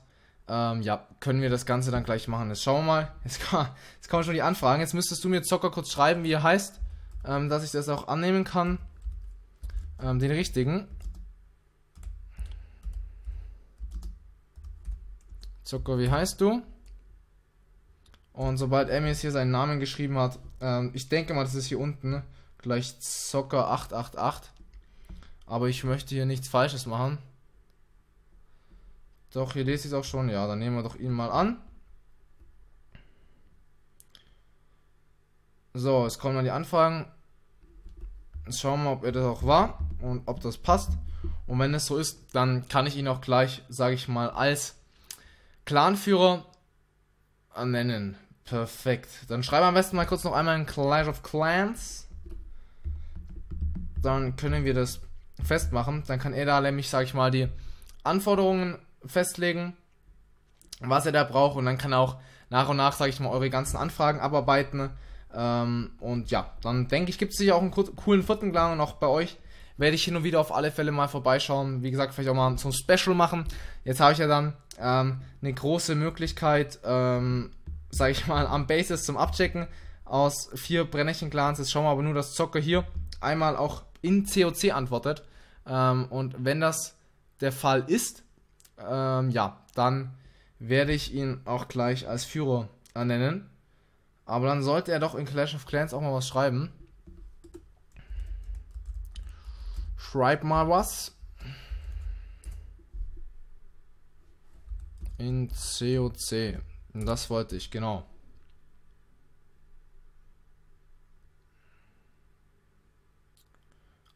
ähm, ja, können wir das Ganze dann gleich machen. Jetzt schauen wir mal. [laughs] Jetzt, kann, jetzt kommen schon die Anfragen. Jetzt müsstest du mir Zocker kurz schreiben, wie er heißt, ähm, dass ich das auch annehmen kann. Ähm, den richtigen. Zocker, wie heißt du? Und sobald er mir jetzt hier seinen Namen geschrieben hat, ähm, ich denke mal, das ist hier unten, ne? gleich Zocker888. Aber ich möchte hier nichts Falsches machen. Doch, hier lese ich es auch schon. Ja, dann nehmen wir doch ihn mal an. So, es kommen dann die Anfragen. Jetzt Schauen wir mal, ob er das auch war und ob das passt. Und wenn es so ist, dann kann ich ihn auch gleich, sage ich mal, als Clanführer nennen. Perfekt. Dann schreibe am besten mal kurz noch einmal in Clash of Clans. Dann können wir das festmachen. Dann kann er da nämlich, sage ich mal, die Anforderungen festlegen, was ihr da braucht und dann kann er auch nach und nach, sage ich mal, eure ganzen Anfragen abarbeiten. Ähm, und ja, dann denke ich, gibt es sicher auch einen coolen vierten Clan noch bei euch. Werde ich hin und wieder auf alle Fälle mal vorbeischauen. Wie gesagt, vielleicht auch mal so ein Special machen. Jetzt habe ich ja dann ähm, eine große Möglichkeit, ähm, sage ich mal, am Basis zum Abchecken aus vier Brennerchen-Clans. Jetzt schauen wir aber nur, dass Zocker hier einmal auch in COC antwortet. Ähm, und wenn das der Fall ist, ähm, ja, dann werde ich ihn auch gleich als Führer ernennen. Aber dann sollte er doch in Clash of Clans auch mal was schreiben. Schreib mal was. In COC. Das wollte ich, genau.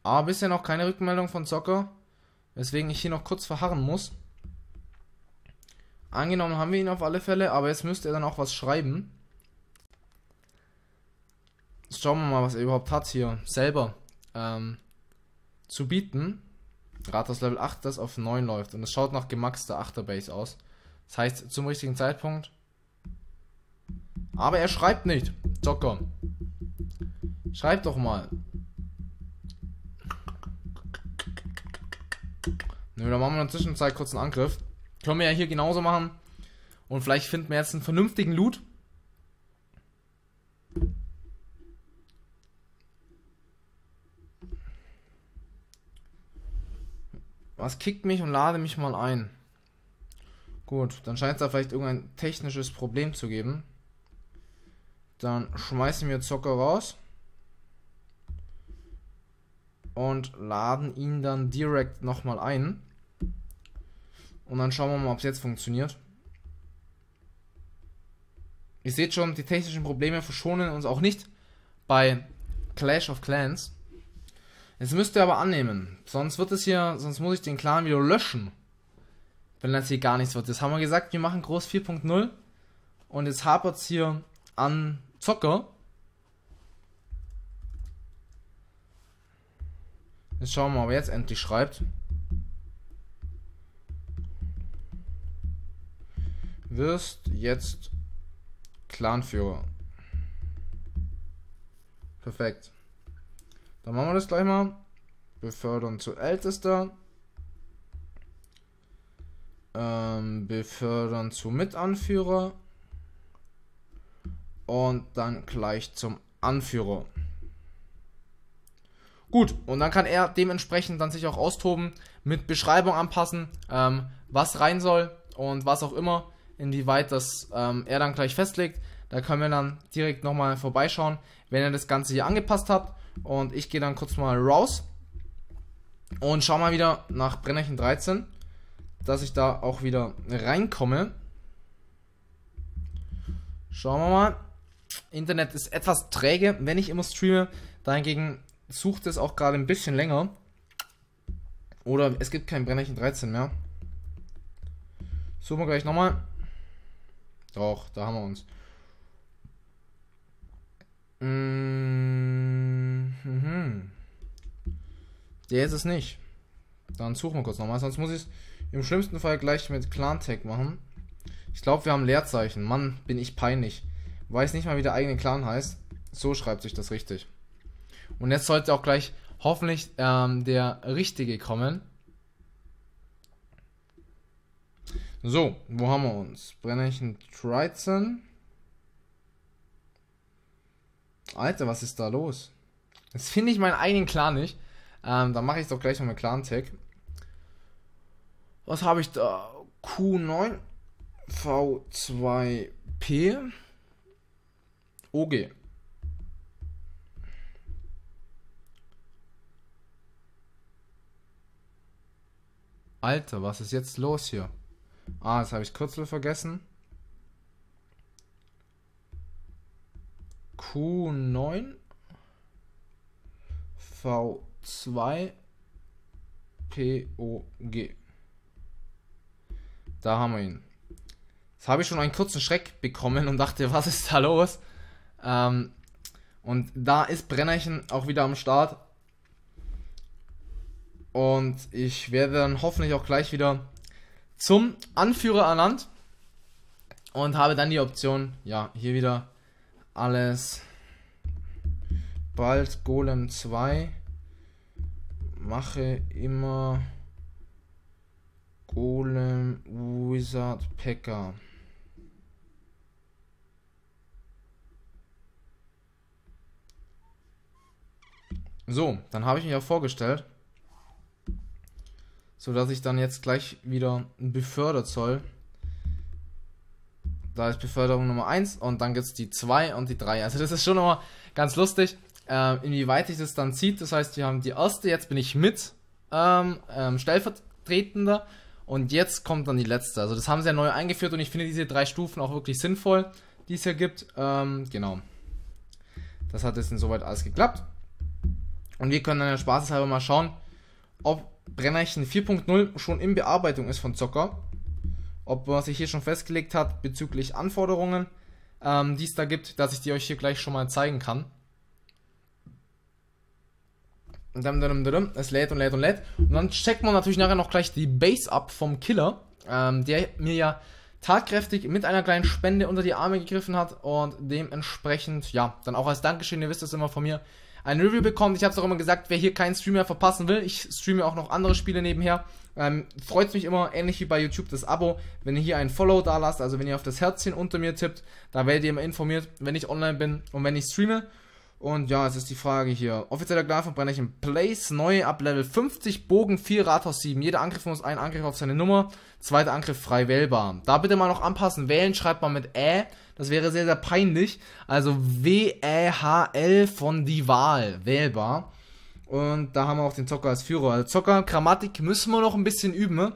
Aber bisher noch keine Rückmeldung von Zocker, weswegen ich hier noch kurz verharren muss. Angenommen haben wir ihn auf alle Fälle, aber jetzt müsste er dann auch was schreiben. Jetzt Schauen wir mal, was er überhaupt hat hier. Selber. Ähm, zu bieten. Rathaus Level 8, das auf 9 läuft. Und es schaut nach gemaxter Achterbase aus. Das heißt, zum richtigen Zeitpunkt. Aber er schreibt nicht. Zocker. Schreib doch mal. Nö, dann machen wir in der Zwischenzeit kurz einen Angriff. Können wir ja hier genauso machen. Und vielleicht finden wir jetzt einen vernünftigen Loot. Was kickt mich und lade mich mal ein? Gut, dann scheint es da vielleicht irgendein technisches Problem zu geben. Dann schmeißen wir Zocker raus. Und laden ihn dann direkt nochmal ein. Und dann schauen wir mal, ob es jetzt funktioniert. Ihr seht schon, die technischen Probleme verschonen uns auch nicht bei Clash of Clans. Jetzt müsst ihr aber annehmen, sonst wird es hier, sonst muss ich den Clan wieder löschen. Wenn das hier gar nichts wird. Jetzt haben wir gesagt, wir machen groß 4.0 und jetzt hapert es hier an Zocker. Jetzt schauen wir mal, ob er jetzt endlich schreibt. wirst jetzt Clanführer. Perfekt. Dann machen wir das gleich mal. Befördern zu Ältester. Ähm, befördern zu Mitanführer. Und dann gleich zum Anführer. Gut, und dann kann er dementsprechend dann sich auch austoben, mit Beschreibung anpassen, ähm, was rein soll und was auch immer inwieweit das ähm, er dann gleich festlegt. Da können wir dann direkt nochmal vorbeischauen, wenn ihr das Ganze hier angepasst habt. Und ich gehe dann kurz mal raus und schau mal wieder nach Brennerchen 13, dass ich da auch wieder reinkomme. Schauen wir mal. Internet ist etwas träge, wenn ich immer streame. Dahingegen sucht es auch gerade ein bisschen länger. Oder es gibt kein Brennerchen 13 mehr. Suchen wir gleich nochmal. Doch, da haben wir uns. Mm, mhm. Der ist es nicht. Dann suchen wir kurz nochmal. Sonst muss ich es im schlimmsten Fall gleich mit Clan-Tag machen. Ich glaube, wir haben Leerzeichen. Mann, bin ich peinlich. Weiß nicht mal, wie der eigene Clan heißt. So schreibt sich das richtig. Und jetzt sollte auch gleich hoffentlich ähm, der richtige kommen. So, wo haben wir uns? Brennerchen 13. Alter, was ist da los? Jetzt finde ich meinen eigenen Clan nicht. Ähm, dann mache ich doch gleich noch nochmal Clan-Tag. Was habe ich da? Q9 V2P OG. Alter, was ist jetzt los hier? Ah, jetzt habe ich Kürzel vergessen. Q9 V2 POG. Da haben wir ihn. Jetzt habe ich schon einen kurzen Schreck bekommen und dachte, was ist da los? Ähm, und da ist Brennerchen auch wieder am Start. Und ich werde dann hoffentlich auch gleich wieder zum Anführer ernannt und habe dann die Option, ja, hier wieder alles bald Golem 2 mache immer Golem Wizard Packer. So, dann habe ich mich ja vorgestellt sodass ich dann jetzt gleich wieder befördert soll. Da ist Beförderung Nummer 1 und dann gibt es die 2 und die 3. Also das ist schon immer ganz lustig, äh, inwieweit ich das dann zieht. Das heißt, wir haben die erste, jetzt bin ich mit ähm, ähm, stellvertretender und jetzt kommt dann die letzte. Also das haben sie ja neu eingeführt und ich finde diese drei Stufen auch wirklich sinnvoll, die es hier gibt. Ähm, genau. Das hat jetzt insoweit alles geklappt. Und wir können dann ja spaßeshalber mal schauen, ob Brennerchen 4.0 schon in Bearbeitung ist von Zocker. Ob was sich hier schon festgelegt hat bezüglich Anforderungen, ähm, die es da gibt, dass ich die euch hier gleich schon mal zeigen kann. Es lädt und lädt und lädt. Und dann checkt man natürlich nachher noch gleich die Base ab vom Killer, ähm, der mir ja tatkräftig mit einer kleinen Spende unter die Arme gegriffen hat und dementsprechend, ja, dann auch als Dankeschön, ihr wisst das immer von mir, ein Review bekommt. Ich habe es auch immer gesagt, wer hier keinen Stream mehr verpassen will, ich streame auch noch andere Spiele nebenher. Ähm, Freut mich immer, ähnlich wie bei YouTube, das Abo, wenn ihr hier ein Follow da lasst, also wenn ihr auf das Herzchen unter mir tippt, da werdet ihr immer informiert, wenn ich online bin und wenn ich streame. Und ja, es ist die Frage hier. Offizieller Glanverbrenner im Place, neu ab Level 50, Bogen 4, Rathaus 7. Jeder Angriff muss einen Angriff auf seine Nummer, zweiter Angriff frei wählbar. Da bitte mal noch anpassen. Wählen schreibt man mit Ä. Das wäre sehr, sehr peinlich. Also W-E-H-L von die Wahl, wählbar. Und da haben wir auch den Zocker als Führer. Also Zocker, Grammatik müssen wir noch ein bisschen üben. Ne?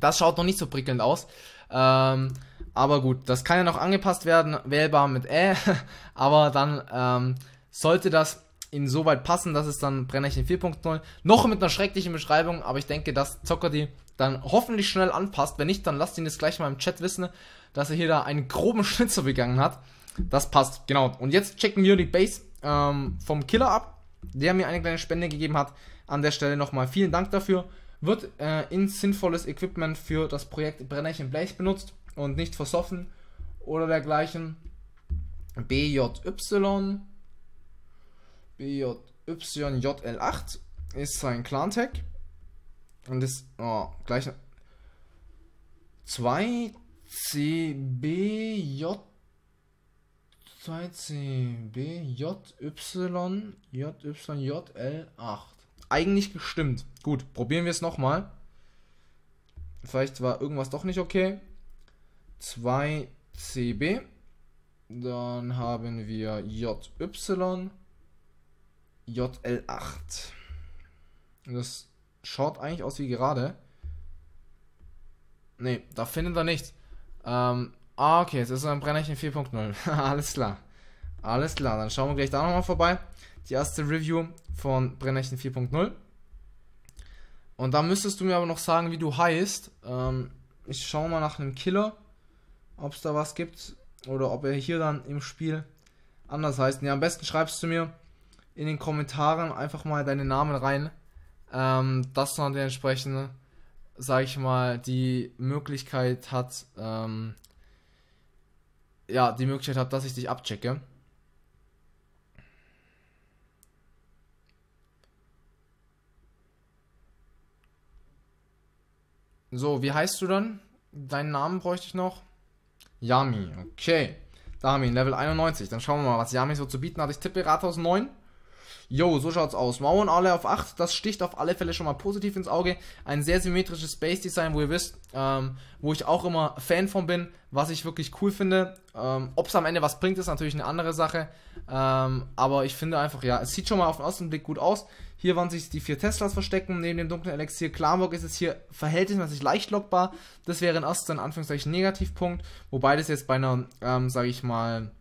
Das schaut noch nicht so prickelnd aus. Ähm, aber gut, das kann ja noch angepasst werden, wählbar mit Ä. [laughs] aber dann, ähm, sollte das insoweit passen, dass es dann Brennerchen 4.0 noch mit einer schrecklichen Beschreibung, aber ich denke, dass Zocker die dann hoffentlich schnell anpasst. Wenn nicht, dann lasst ihn das gleich mal im Chat wissen, dass er hier da einen groben [laughs] Schnitzer begangen hat. Das passt, genau. Und jetzt checken wir die Base ähm, vom Killer ab, der mir eine kleine Spende gegeben hat. An der Stelle nochmal vielen Dank dafür. Wird äh, in sinnvolles Equipment für das Projekt Brennerchen Blaze benutzt und nicht versoffen oder dergleichen. BJY BJYJL8 ist sein Clan-Tag. Und ist oh, gleich 2CBJ 2CBJY JYJL8. Eigentlich gestimmt. Gut, probieren wir es nochmal. Vielleicht war irgendwas doch nicht okay. 2CB. Dann haben wir JY. JL8. Und das schaut eigentlich aus wie gerade. Ne, da findet er nichts. Ähm, ah, okay, es ist ein Brennerchen 4.0. [laughs] Alles klar. Alles klar, dann schauen wir gleich da nochmal vorbei. Die erste Review von Brennerchen 4.0. Und da müsstest du mir aber noch sagen, wie du heißt. Ähm, ich schaue mal nach einem Killer, ob es da was gibt. Oder ob er hier dann im Spiel anders heißt. Ne, am besten schreibst du mir in den Kommentaren einfach mal deinen Namen rein, ähm, dass man dementsprechend, sage ich mal, die Möglichkeit hat, ähm, ja, die Möglichkeit hat, dass ich dich abchecke. So, wie heißt du dann? Deinen Namen bräuchte ich noch. Yami, okay. Damin, Level 91. Dann schauen wir mal, was Yami so zu bieten hat. Ich tippe Rathaus 9. Yo, so schaut's aus. Mauern alle auf 8, das sticht auf alle Fälle schon mal positiv ins Auge. Ein sehr symmetrisches Space Design, wo ihr wisst, ähm, wo ich auch immer Fan von bin, was ich wirklich cool finde. Ähm, Ob es am Ende was bringt, ist natürlich eine andere Sache. Ähm, aber ich finde einfach, ja, es sieht schon mal auf den ersten Blick gut aus. Hier waren sich die vier Teslas verstecken, neben dem dunklen Elixier. Klarmog ist es hier verhältnismäßig leicht lockbar. Das wäre ein erster, in Anführungszeichen, Negativpunkt. Wobei das jetzt bei einer, ähm, sage ich mal,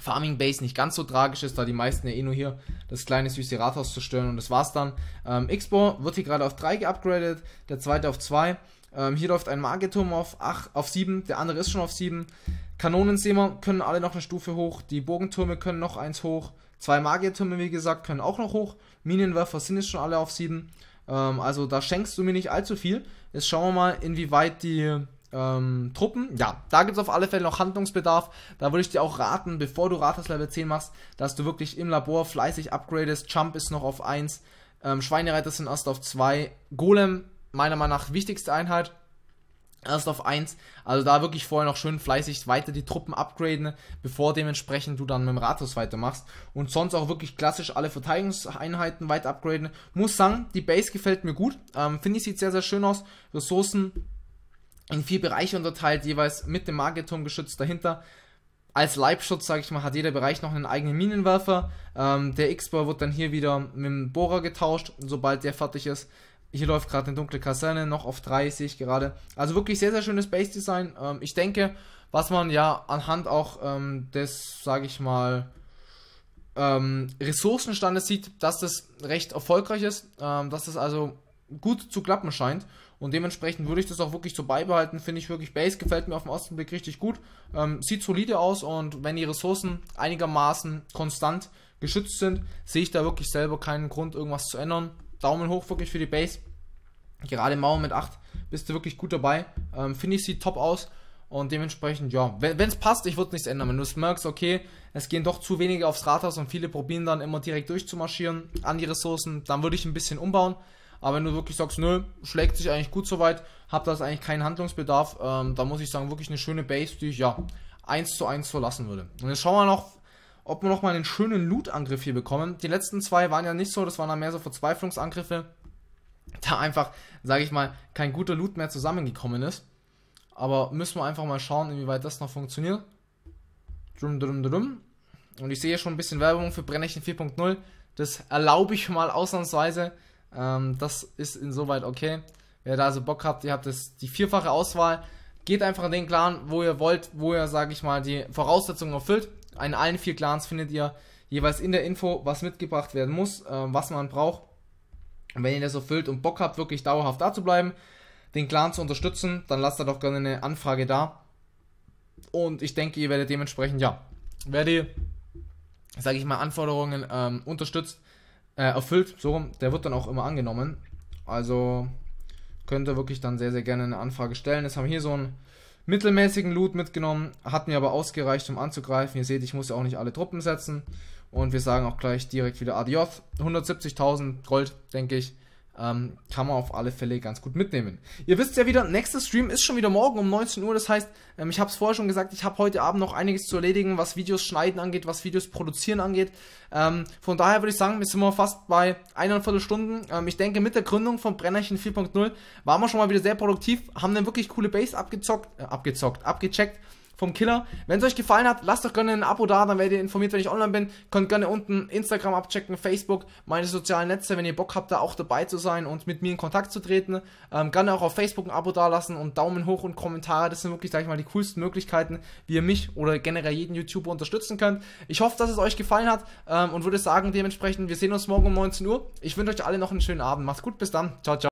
Farming Base nicht ganz so tragisch ist, da die meisten ja eh nur hier das kleine süße Rathaus zerstören und das war's dann. Ähm, Xbo wird hier gerade auf 3 geupgradet, der zweite auf 2. Ähm, hier läuft ein Magieturm auf 8, auf 7, der andere ist schon auf 7. Kanonen Kanonenseemer können alle noch eine Stufe hoch, die Bogentürme können noch eins hoch, zwei Magiertürme, wie gesagt, können auch noch hoch, Minenwerfer sind jetzt schon alle auf 7. Ähm, also da schenkst du mir nicht allzu viel. Jetzt schauen wir mal, inwieweit die ähm, Truppen. Ja, da gibt es auf alle Fälle noch Handlungsbedarf. Da würde ich dir auch raten, bevor du Rathaus Level 10 machst, dass du wirklich im Labor fleißig upgradest. Jump ist noch auf 1, ähm, Schweinereiter sind erst auf 2, Golem, meiner Meinung nach wichtigste Einheit, erst auf 1. Also da wirklich vorher noch schön fleißig weiter die Truppen upgraden, bevor dementsprechend du dann mit dem Rathaus weitermachst. Und sonst auch wirklich klassisch alle Verteidigungseinheiten weiter upgraden. Muss sagen, die Base gefällt mir gut. Ähm, Finde ich sieht sehr, sehr schön aus. Ressourcen in vier Bereiche unterteilt, jeweils mit dem geschützt dahinter. Als Leibschutz, sage ich mal, hat jeder Bereich noch einen eigenen Minenwerfer. Ähm, der X-Boy wird dann hier wieder mit dem Bohrer getauscht, sobald der fertig ist. Hier läuft gerade eine dunkle Kaserne, noch auf 3 sehe ich gerade. Also wirklich sehr, sehr schönes Base Design. Ähm, ich denke, was man ja anhand auch ähm, des, sage ich mal, ähm, Ressourcenstandes sieht, dass das recht erfolgreich ist, ähm, dass das also gut zu klappen scheint. Und dementsprechend würde ich das auch wirklich so beibehalten. Finde ich wirklich, Base gefällt mir auf den ersten Blick richtig gut. Ähm, sieht solide aus und wenn die Ressourcen einigermaßen konstant geschützt sind, sehe ich da wirklich selber keinen Grund, irgendwas zu ändern. Daumen hoch wirklich für die Base. Gerade Mauer mit 8 bist du wirklich gut dabei. Ähm, Finde ich, sieht top aus. Und dementsprechend, ja, wenn es passt, ich würde nichts ändern. Wenn du es merkst, okay, es gehen doch zu wenige aufs Rathaus und viele probieren dann immer direkt durchzumarschieren an die Ressourcen, dann würde ich ein bisschen umbauen. Aber wenn du wirklich sagst, nö, schlägt sich eigentlich gut soweit, hab das eigentlich keinen Handlungsbedarf, ähm, da muss ich sagen, wirklich eine schöne Base, die ich ja 1 zu 1 verlassen würde. Und jetzt schauen wir noch, ob wir nochmal einen schönen Loot-Angriff hier bekommen. Die letzten zwei waren ja nicht so, das waren dann mehr so Verzweiflungsangriffe, da einfach, sage ich mal, kein guter Loot mehr zusammengekommen ist. Aber müssen wir einfach mal schauen, inwieweit das noch funktioniert. Drum, drum, drum. Und ich sehe schon ein bisschen Werbung für Brennerchen 4.0. Das erlaube ich mal ausnahmsweise. Ähm, das ist insoweit okay. Wer da also Bock habt, ihr habt das, die vierfache Auswahl. Geht einfach in den Clan, wo ihr wollt, wo ihr, sage ich mal, die Voraussetzungen erfüllt. In allen vier Clans findet ihr jeweils in der Info, was mitgebracht werden muss, äh, was man braucht. Und wenn ihr das erfüllt und Bock habt, wirklich dauerhaft da zu bleiben, den Clan zu unterstützen, dann lasst da doch gerne eine Anfrage da. Und ich denke, ihr werdet dementsprechend, ja, werdet, sage ich mal, Anforderungen ähm, unterstützt, äh, erfüllt, so rum, der wird dann auch immer angenommen. Also könnt ihr wirklich dann sehr, sehr gerne eine Anfrage stellen. Jetzt haben wir hier so einen mittelmäßigen Loot mitgenommen, hat mir aber ausgereicht, um anzugreifen. Ihr seht, ich muss ja auch nicht alle Truppen setzen. Und wir sagen auch gleich direkt wieder Adios. 170.000 Gold, denke ich ähm, kann man auf alle Fälle ganz gut mitnehmen. Ihr wisst ja wieder, nächster Stream ist schon wieder morgen um 19 Uhr. Das heißt, ähm, ich habe es vorher schon gesagt, ich habe heute Abend noch einiges zu erledigen, was Videos schneiden angeht, was Videos produzieren angeht. Ähm, von daher würde ich sagen, wir sind mal fast bei eineinviertel Stunden. Ähm, ich denke, mit der Gründung von Brennerchen 4.0 waren wir schon mal wieder sehr produktiv, haben eine wirklich coole Base abgezockt, äh, abgezockt, abgecheckt vom Killer. Wenn es euch gefallen hat, lasst doch gerne ein Abo da, dann werdet ihr informiert, wenn ich online bin. Könnt gerne unten Instagram abchecken, Facebook, meine sozialen Netze, wenn ihr Bock habt, da auch dabei zu sein und mit mir in Kontakt zu treten. Ähm, gerne auch auf Facebook ein Abo da lassen und Daumen hoch und Kommentare. Das sind wirklich, sag ich mal, die coolsten Möglichkeiten, wie ihr mich oder generell jeden YouTuber unterstützen könnt. Ich hoffe, dass es euch gefallen hat ähm, und würde sagen, dementsprechend, wir sehen uns morgen um 19 Uhr. Ich wünsche euch alle noch einen schönen Abend. Macht's gut, bis dann. Ciao, ciao.